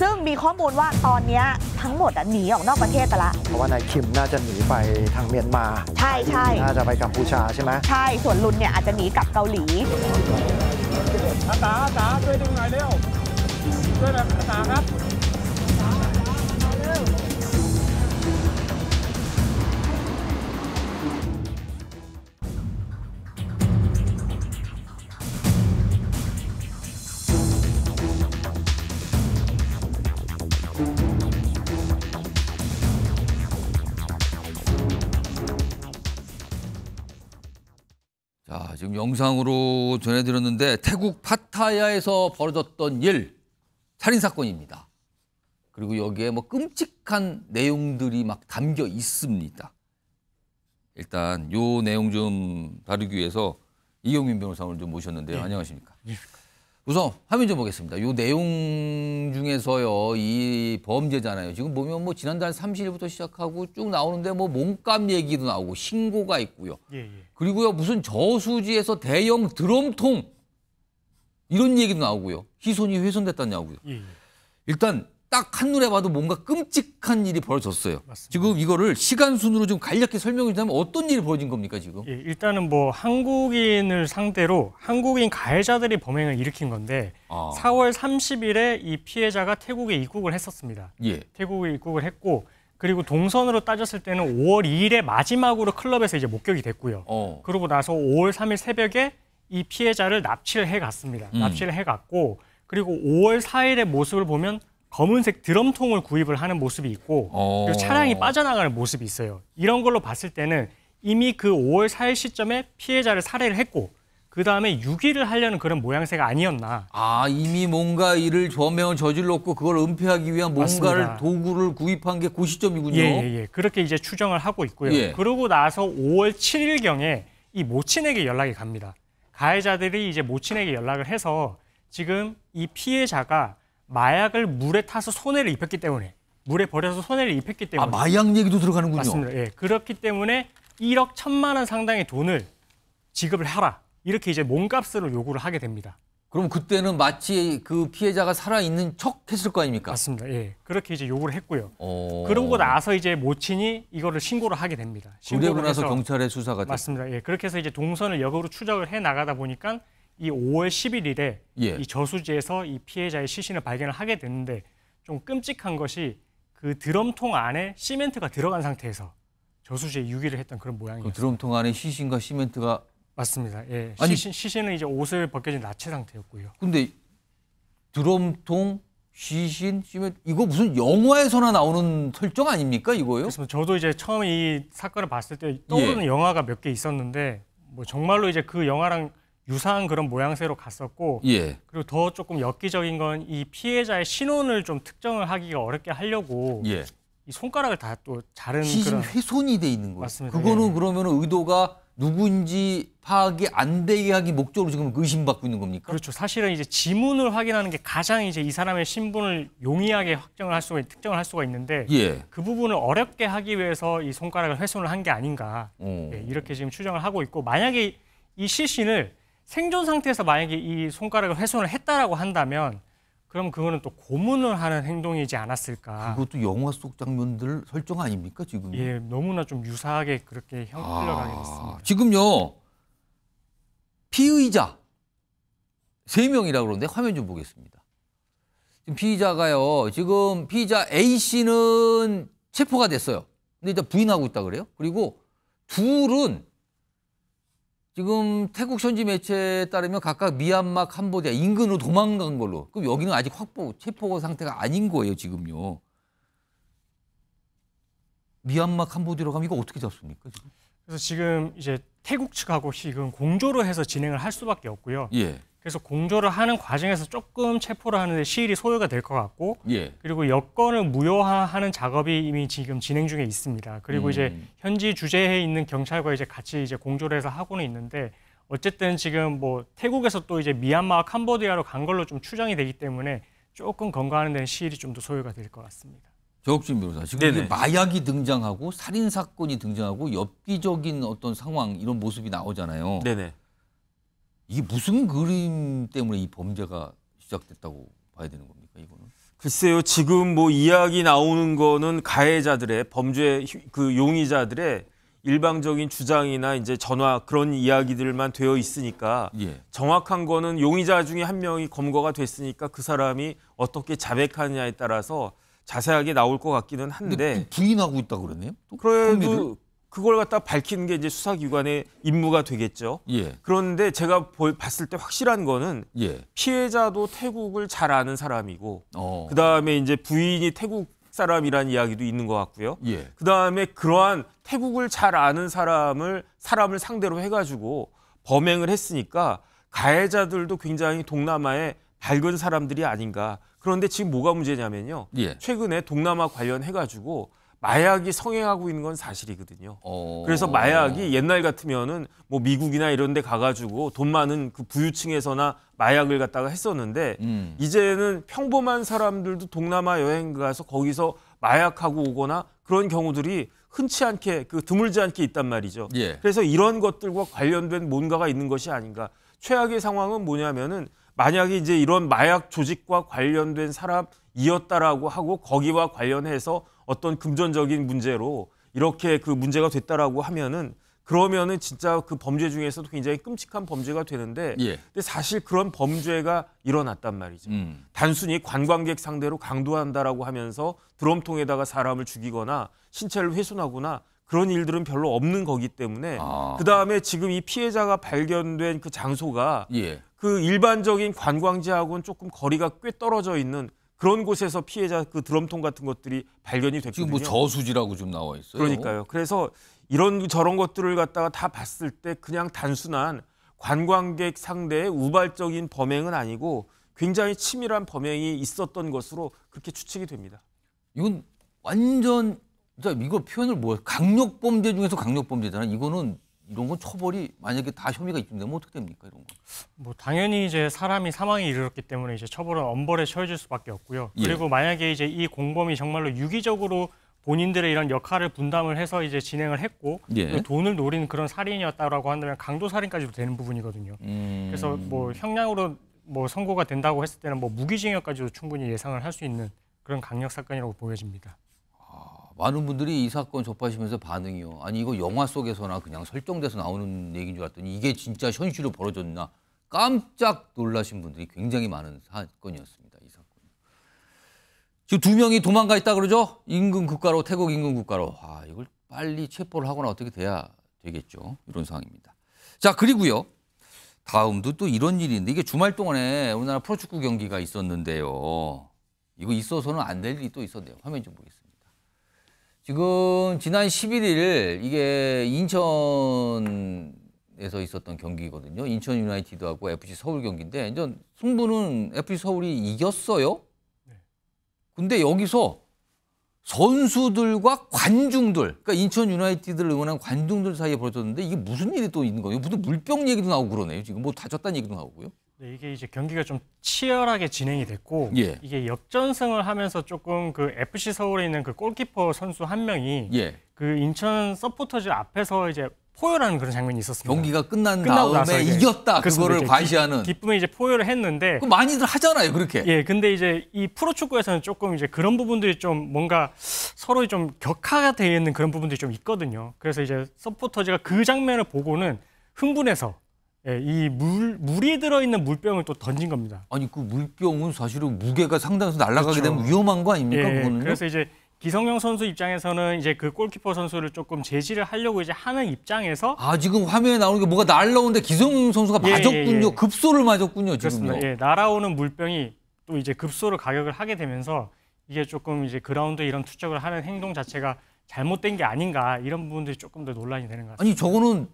ซึ่งมีข้อมูลว่าตอนนี้ทั้งหมดหนีออกนอกประเทศไปละ เพราะว่านายคิมน่าจะหนีไปทางเมียนมา ใช่ใช่น่าจะไปกัมพูชาใช่ไหมใช่ ส่วนลุนเนี่ยอาจจะหนีกลับเกาหลี อาตาอาตาช่วยดึงหน่อยเร็วช่วยหน่อยอาตาครับ 영상으로 전해드렸는데 태국 파타야에서 벌어졌던 일 살인 사건입니다. 그리고 여기에 뭐 끔찍한 내용들이 막 담겨 있습니다. 일단 요 내용 좀 다루기 위해서 이용민변호사 오늘 좀 모셨는데요. 네. 안녕하십니까? 네. 우선 화면 좀 보겠습니다. 요 내용 중에서요, 이 범죄잖아요. 지금 보면 뭐 지난달 30일부터 시작하고 쭉 나오는데 뭐 몸값 얘기도 나오고 신고가 있고요. 예, 예. 그리고요, 무슨 저수지에서 대형 드럼통 이런 얘기도 나오고요. 희손이 훼손됐다는 나오고요. 예, 예, 일단 딱 한눈에 봐도 뭔가 끔찍한 일이 벌어졌어요. 맞습니다. 지금 이거를 시간 순으로 좀 간략히 설명해 주자면 어떤 일이 벌어진 겁니까 지금? 예, 일단은 뭐 한국인을 상대로 한국인 가해자들이 범행을 일으킨 건데 아. 4월 30일에 이 피해자가 태국에 입국을 했었습니다. 예. 태국에 입국을 했고 그리고 동선으로 따졌을 때는 5월 2일에 마지막으로 클럽에서 이제 목격이 됐고요. 어. 그러고 나서 5월 3일 새벽에 이 피해자를 납치를 해갔습니다. 음. 납치를 해갔고 그리고 5월 4일의 모습을 보면 검은색 드럼통을 구입을 하는 모습이 있고 그리고 차량이 어. 빠져나가는 모습이 있어요. 이런 걸로 봤을 때는 이미 그 5월 4일 시점에 피해자를 살해를 했고 그 다음에 유기를 하려는 그런 모양새가 아니었나. 아 이미 뭔가 이를 저행을 저질렀고 그걸 은폐하기 위한 뭔가를 맞습니다. 도구를 구입한 게 그 시점이군요. 예 예, 예. 그렇게 이제 추정을 하고 있고요. 예. 그러고 나서 5월 7일 경에 이 모친에게 연락이 갑니다. 가해자들이 이제 모친에게 연락을 해서 지금 이 피해자가 마약을 물에 타서 손해를 입혔기 때문에 물에 버려서 손해를 입혔기 아, 때문에 아, 마약 얘기도 들어가는군요. 맞습니다. 예. 그렇기 때문에 1억 1천만 원 상당의 돈을 지급을 하라. 이렇게 이제 몸값으로 요구를 하게 됩니다. 그럼 그때는 마치 그 피해자가 살아 있는 척 했을 거 아닙니까? 맞습니다. 예. 그렇게 이제 요구를 했고요. 어... 그러고 나서 이제 모친이 이거를 신고를 하게 됩니다. 신고를 그리고 나서 경찰의 수사가 맞습니다. 예. 그렇게 해서 이제 동선을 역으로 추적을 해 나가다 보니까 이 5월 11일에 예. 이 저수지에서 이 피해자의 시신을 발견을 하게 됐는데 좀 끔찍한 것이 그 드럼통 안에 시멘트가 들어간 상태에서 저수지에 유기를 했던 그런 모양이에요. 그 드럼통 안에 시신과 시멘트가 맞습니다. 예. 아니... 시신, 시신은 이제 옷을 벗겨진 나체 상태였고요. 근데 드럼통 시신 시멘 이거 무슨 영화에서나 나오는 설정 아닙니까 이거요? 그렇습 저도 이제 처음 이 사건을 봤을 때 예. 떠오르는 예. 영화가 몇 개 있었는데 뭐 정말로 이제 그 영화랑 유사한 그런 모양새로 갔었고 예. 그리고 더 조금 엽기적인 건 이 피해자의 신원을 좀 특정을 하기가 어렵게 하려고 예. 이 손가락을 다 또 자른 시신 그런... 훼손이 돼 있는 거예요. 맞습니다. 그거는 예. 그러면 의도가 누군지 파악이 안 되게 하기 목적으로 지금 의심받고 있는 겁니까? 그렇죠. 사실은 이제 지문을 확인하는 게 가장 이제 이 사람의 신분을 용이하게 확정을 할 수가 특정을 할 수가 있는데 예. 그 부분을 어렵게 하기 위해서 이 손가락을 훼손을 한 게 아닌가 어. 예, 이렇게 지금 추정을 하고 있고 만약에 이 시신을 생존 상태에서 만약에 이 손가락을 훼손을 했다라고 한다면 그럼 그거는 또 고문을 하는 행동이지 않았을까. 그것도 영화 속 장면들 설정 아닙니까 지금? 예, 너무나 좀 유사하게 그렇게 아, 흘러가겠습니다 지금요 피의자 세 명이라 그러는데 화면 좀 보겠습니다. 지금 피의자가요. 지금 피의자 A 씨는 체포가 됐어요. 근데 일단 부인하고 있다 그래요. 그리고 둘은 지금 태국 현지 매체에 따르면 각각 미얀마, 캄보디아 인근으로 도망간 걸로. 그럼 여기는 아직 확보, 체포 상태가 아닌 거예요, 지금요. 미얀마, 캄보디아로 가면 이거 어떻게 잡습니까? 지금? 그래서 지금 이제 태국 측하고 지금 공조로 해서 진행을 할 수밖에 없고요. 예. 그래서 공조를 하는 과정에서 조금 체포를 하는데 시일이 소요가 될 것 같고 예. 그리고 여건을 무효화하는 작업이 이미 지금 진행 중에 있습니다. 그리고 음. 이제 현지 주재에 있는 경찰과 이제 같이 이제 공조를 해서 하고는 있는데 어쨌든 지금 뭐 태국에서 또 이제 미얀마와 캄보디아로 간 걸로 좀 추정이 되기 때문에 조금 건강하는 데는 시일이 좀 더 소요가 될 것 같습니다. 조국진 변호사 지금 마약이 등장하고 살인 사건이 등장하고 엽기적인 어떤 상황 이런 모습이 나오잖아요. 네네. 이게 무슨 그림 때문에 이 범죄가 시작됐다고 봐야 되는 겁니까 이거는? 글쎄요 지금 뭐 이야기 나오는 거는 가해자들의 범죄 그 용의자들의 일방적인 주장이나 이제 전화 그런 이야기들만 되어 있으니까 예. 정확한 거는 용의자 중에 한 명이 검거가 됐으니까 그 사람이 어떻게 자백하느냐에 따라서 자세하게 나올 것 같기는 한데 부인하고 있다 그러네요. 그래도 그걸 갖다 밝히는 게 이제 수사기관의 임무가 되겠죠. 예. 그런데 제가 볼, 봤을 때 확실한 거는 예. 피해자도 태국을 잘 아는 사람이고 어. 그다음에 이제 부인이 태국 사람이라는 이야기도 있는 것 같고요. 예. 그다음에 그러한 태국을 잘 아는 사람을 사람을 상대로 해가지고 범행을 했으니까 가해자들도 굉장히 동남아에 밝은 사람들이 아닌가. 그런데 지금 뭐가 문제냐면요. 예. 최근에 동남아 관련해가지고 마약이 성행하고 있는 건 사실이거든요. 어... 그래서 마약이 옛날 같으면은 뭐 미국이나 이런 데 가가지고 돈 많은 그 부유층에서나 마약을 갖다가 했었는데 음. 이제는 평범한 사람들도 동남아 여행 가서 거기서 마약하고 오거나 그런 경우들이 흔치 않게 그 드물지 않게 있단 말이죠. 예. 그래서 이런 것들과 관련된 뭔가가 있는 것이 아닌가. 최악의 상황은 뭐냐면은 만약에 이제 이런 마약 조직과 관련된 사람이었다라고 하고 거기와 관련해서 어떤 금전적인 문제로 이렇게 그 문제가 됐다라고 하면은 그러면은 진짜 그 범죄 중에서도 굉장히 끔찍한 범죄가 되는데 예. 근데 사실 그런 범죄가 일어났단 말이죠. 음. 단순히 관광객 상대로 강도한다라고 하면서 드럼통에다가 사람을 죽이거나 신체를 훼손하거나 그런 일들은 별로 없는 거기 때문에 아. 그다음에 지금 이 피해자가 발견된 그 장소가 예. 그 일반적인 관광지하고는 조금 거리가 꽤 떨어져 있는 그런 곳에서 피해자 그 드럼통 같은 것들이 발견이 됐거든요. 지금 뭐 저수지라고 좀 나와 있어요. 그러니까요. 그래서 이런 저런 것들을 갖다가 다 봤을 때 그냥 단순한 관광객 상대의 우발적인 범행은 아니고 굉장히 치밀한 범행이 있었던 것으로 그렇게 추측이 됩니다. 이건 완전 진이거 표현을 뭐야? 강력 범죄 중에서 강력 범죄잖아. 이거는 이런 건 처벌이 만약에 다 혐의가 입증되면 어떻게 됩니까 이런 거? 뭐 당연히 이제 사람이 사망에 이르렀기 때문에 이제 처벌은 엄벌에 처해질 수밖에 없고요. 예. 그리고 만약에 이제 이 공범이 정말로 유기적으로 본인들의 이런 역할을 분담을 해서 이제 진행을 했고 예. 돈을 노린 그런 살인이었다라고 한다면 강도 살인까지도 되는 부분이거든요. 음... 그래서 뭐 형량으로 뭐 선고가 된다고 했을 때는 뭐 무기징역까지도 충분히 예상을 할 수 있는 그런 강력 사건이라고 보여집니다. 많은 분들이 이 사건 접하시면서 반응이요. 아니 이거 영화 속에서나 그냥 설정돼서 나오는 얘기인 줄 알았더니 이게 진짜 현실로 벌어졌나 깜짝 놀라신 분들이 굉장히 많은 사건이었습니다. 이 사건. 지금 두 명이 도망가 있다 그러죠? 인근 국가로 태국 인근 국가로. 아 이걸 빨리 체포를 하거나 어떻게 돼야 되겠죠. 이런 상황입니다. 자 그리고요. 다음도 또 이런 일인데 이게 주말 동안에 우리나라 프로축구 경기가 있었는데요. 이거 있어서는 안 될 일이 또 있었네요. 화면 좀 보겠습니다. 지금 지난 11일 이게 인천에서 있었던 경기거든요. 인천 유나이티드하고 FC 서울 경기인데 이제 승부는 FC 서울이 이겼어요. 네. 근데 여기서 선수들과 관중들, 그러니까 인천 유나이티드를 응원한 관중들 사이에 벌어졌는데 이게 무슨 일이 또 있는 거예요? 무슨 물병 얘기도 나오고 그러네요. 지금 뭐 다쳤다는 얘기도 나오고요. 네, 이게 이제 경기가 좀 치열하게 진행이 됐고 예. 이게 역전승을 하면서 조금 그 FC 서울에 있는 그 골키퍼 선수 한 명이 예. 그 인천 서포터즈 앞에서 이제 포효라는 그런 장면이 있었습니다. 경기가 끝난 다음에 이겼다 그거를 과시하는 기, 쁨에 이제 포효를 했는데 그 많이들 하잖아요 그렇게. 예, 근데 이제 이 프로 축구에서는 조금 이제 그런 부분들이 좀 뭔가 서로 좀 격하가 되어 있는 그런 부분들이 좀 있거든요. 그래서 이제 서포터즈가 그 장면을 보고는 흥분해서 예, 이 물, 물이 들어있는 물병을 또 던진 겁니다. 아니 그 물병은 사실은 무게가 상당해서 날아가게 그렇죠. 되면 위험한 거 아닙니까? 예, 그래서 이제 기성용 선수 입장에서는 이제 그 골키퍼 선수를 조금 제지를 하려고 이제 하는 입장에서 아 지금 화면에 나오는 게 뭐가 날라오는데 기성용 선수가 예, 예 맞았군요. 예, 급소를 맞았군요. 그렇습니다. 지금요. 예, 날아오는 물병이 또 이제 급소를 가격을 하게 되면서 이게 조금 이제 그라운드 이런 투척을 하는 행동 자체가 잘못된 게 아닌가 이런 부분들이 조금 더 논란이 되는 것 같습니다. 아니 저거는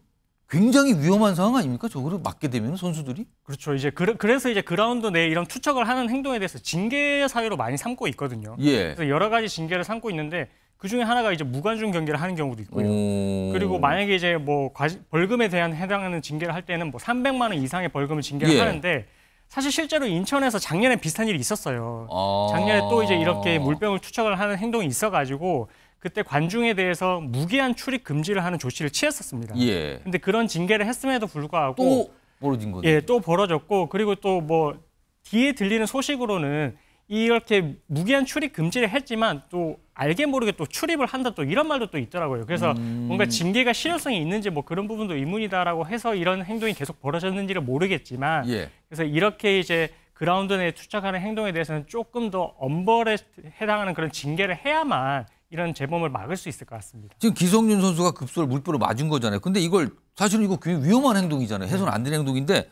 굉장히 위험한 상황 아닙니까? 저거를 맞게 되면 선수들이? 그렇죠. 이제 그, 래서 이제 그라운드 내에 이런 투척을 하는 행동에 대해서 징계 사유로 많이 삼고 있거든요. 예. 그래서 여러 가지 징계를 삼고 있는데 그 중에 하나가 이제 무관중 경기를 하는 경우도 있고요. 오... 그리고 만약에 이제 뭐 과시, 벌금에 대한 해당하는 징계를 할 때는 뭐 300만 원 이상의 벌금을 징계를 예. 하는데 사실 실제로 인천에서 작년에 비슷한 일이 있었어요. 아... 작년에 또 이제 이렇게 물병을 투척을 하는 행동이 있어가지고 그때 관중에 대해서 무기한 출입 금지를 하는 조치를 취했었습니다. 예. 근데 그런 징계를 했음에도 불구하고 또 벌어진 거죠. 예, 또 벌어졌고 그리고 또 뭐 뒤에 들리는 소식으로는 이렇게 무기한 출입 금지를 했지만 또 알게 모르게 또 출입을 한다 또 이런 말도 또 있더라고요. 그래서 음... 뭔가 징계가 실효성이 있는지 뭐 그런 부분도 의문이다라고 해서 이런 행동이 계속 벌어졌는지를 모르겠지만 예. 그래서 이렇게 이제 그라운드 내에 투척하는 행동에 대해서는 조금 더 엄벌에 해당하는 그런 징계를 해야만 이런 재범을 막을 수 있을 것 같습니다. 지금 기성윤 선수가 급소를 물보로 맞은 거잖아요. 근데 이걸 사실은 이거 굉장히 위험한 행동이잖아요. 해선 네. 안 되는 행동인데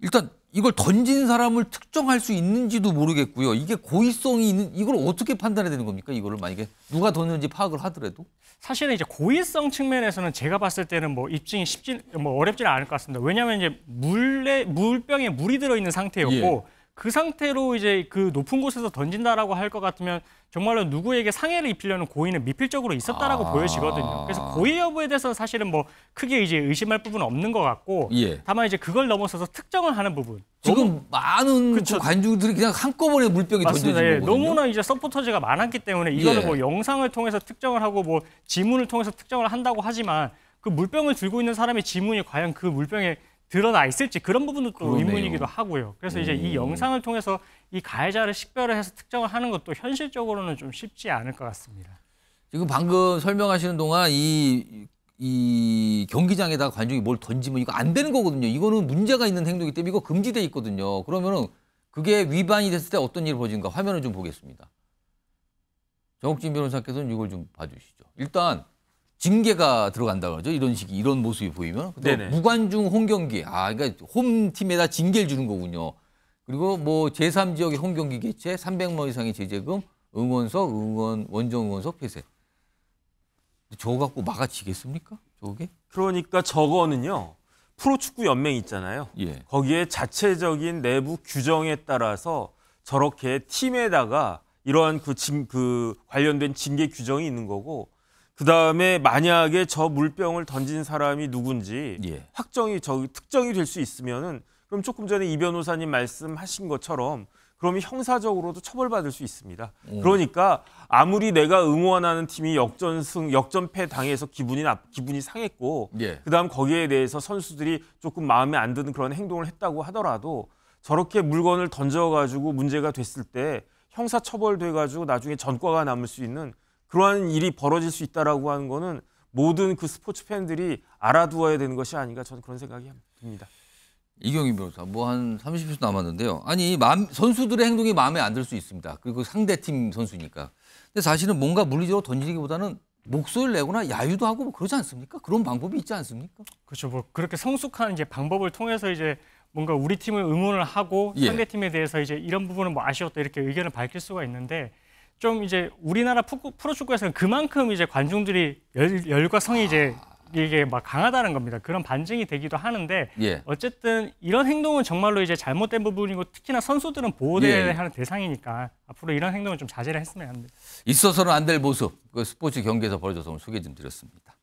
일단 이걸 던진 사람을 특정할 수 있는지도 모르겠고요. 이게 고의성이 있는 이걸 어떻게 판단해야 되는 겁니까? 이거를 만약에 누가 던졌는지 파악을 하더라도 사실은 이제 고의성 측면에서는 제가 봤을 때는 뭐 입증이 쉽진 뭐 어렵지는 않을 것 같습니다. 왜냐하면 이제 물에 물병에 물이 들어 있는 상태였고 예. 그 상태로 이제 그 높은 곳에서 던진다라고 할 것 같으면 정말로 누구에게 상해를 입히려는 고의는 미필적으로 있었다라고 아 보여지거든요. 그래서 고의 여부에 대해서는 사실은 뭐 크게 이제 의심할 부분은 없는 것 같고 예. 다만 이제 그걸 넘어서서 특정을 하는 부분. 지금 많은 그 관중들이 그냥 한꺼번에 물병이 맞습니다. 던져진 예. 거거든요. 너무나 이제 서포터즈가 많았기 때문에 이거는 예. 뭐 영상을 통해서 특정을 하고 뭐 지문을 통해서 특정을 한다고 하지만 그 물병을 들고 있는 사람의 지문이 과연 그 물병에 드러나 있을지 그런 부분도 또 그러네요. 의문이기도 하고요. 그래서 이제 이 음. 영상을 통해서 이 가해자를 식별을 해서 특정을 하는 것도 현실적으로는 좀 쉽지 않을 것 같습니다. 지금 방금 설명하시는 동안 이, 이 경기장에다가 관중이 뭘 던지면 이거 안 되는 거거든요. 이거는 문제가 있는 행동이기 때문에 이거 금지돼 있거든요. 그러면은 그게 위반이 됐을 때 어떤 일이 벌어진가 화면을 좀 보겠습니다. 정욱진 변호사께서는 이걸 좀 봐주시죠. 일단 징계가 들어간다 그러죠. 이런 식이 이런 모습이 보이면 무관중 홈경기 아 그러니까 홈팀에다 징계를 주는 거군요. 그리고 뭐 제3지역의 홈경기 개최 300만 이상의 제재금 응원석 응원 원정 응원석 폐쇄. 저거 갖고 막아치겠습니까? 저게? 그러니까 저거는요. 프로축구 연맹 있잖아요. 예. 거기에 자체적인 내부 규정에 따라서 저렇게 팀에다가 이러한 그, 진, 그 관련된 징계 규정이 있는 거고 그다음에 만약에 저 물병을 던진 사람이 누군지 예. 확정이 저 특정이 될 수 있으면은 그럼 조금 전에 이 변호사님 말씀하신 것처럼 그러면 형사적으로도 처벌받을 수 있습니다. 음. 그러니까 아무리 내가 응원하는 팀이 역전승, 역전패 당해서 기분이 나, 기분이 상했고, 예. 그다음 거기에 대해서 선수들이 조금 마음에 안 드는 그런 행동을 했다고 하더라도 저렇게 물건을 던져가지고 문제가 됐을 때 형사 처벌돼가지고 나중에 전과가 남을 수 있는 그러한 일이 벌어질 수 있다라고 하는 거는 모든 그 스포츠 팬들이 알아두어야 되는 것이 아닌가 저는 그런 생각이 듭니다. 이경희 변호사 뭐한 30초 남았는데요. 아니 선수들의 행동이 마음에 안 들 수 있습니다. 그리고 상대팀 선수니까. 근데 사실은 뭔가 물리적으로 던지기보다는 목소리를 내거나 야유도 하고 뭐 그러지 않습니까? 그런 방법이 있지 않습니까? 그렇죠. 뭐 그렇게 성숙한 이제 방법을 통해서 이제 뭔가 우리 팀을 응원을 하고 예. 상대 팀에 대해서 이제 이런 부분은 뭐 아쉬웠다 이렇게 의견을 밝힐 수가 있는데 좀 이제 우리나라 프로축구에서는 그만큼 이제 관중들이 열, 열과 성이 이제 아. 이게 막 강하다는 겁니다. 그런 반증이 되기도 하는데 예. 어쨌든 이런 행동은 정말로 이제 잘못된 부분이고 특히나 선수들은 보호돼야 예. 하는 대상이니까 앞으로 이런 행동은 좀 자제를 했으면 합니다. 있어서는 안 될 모습 그 스포츠 경기에서 벌어져서 오늘 소개 좀 드렸습니다.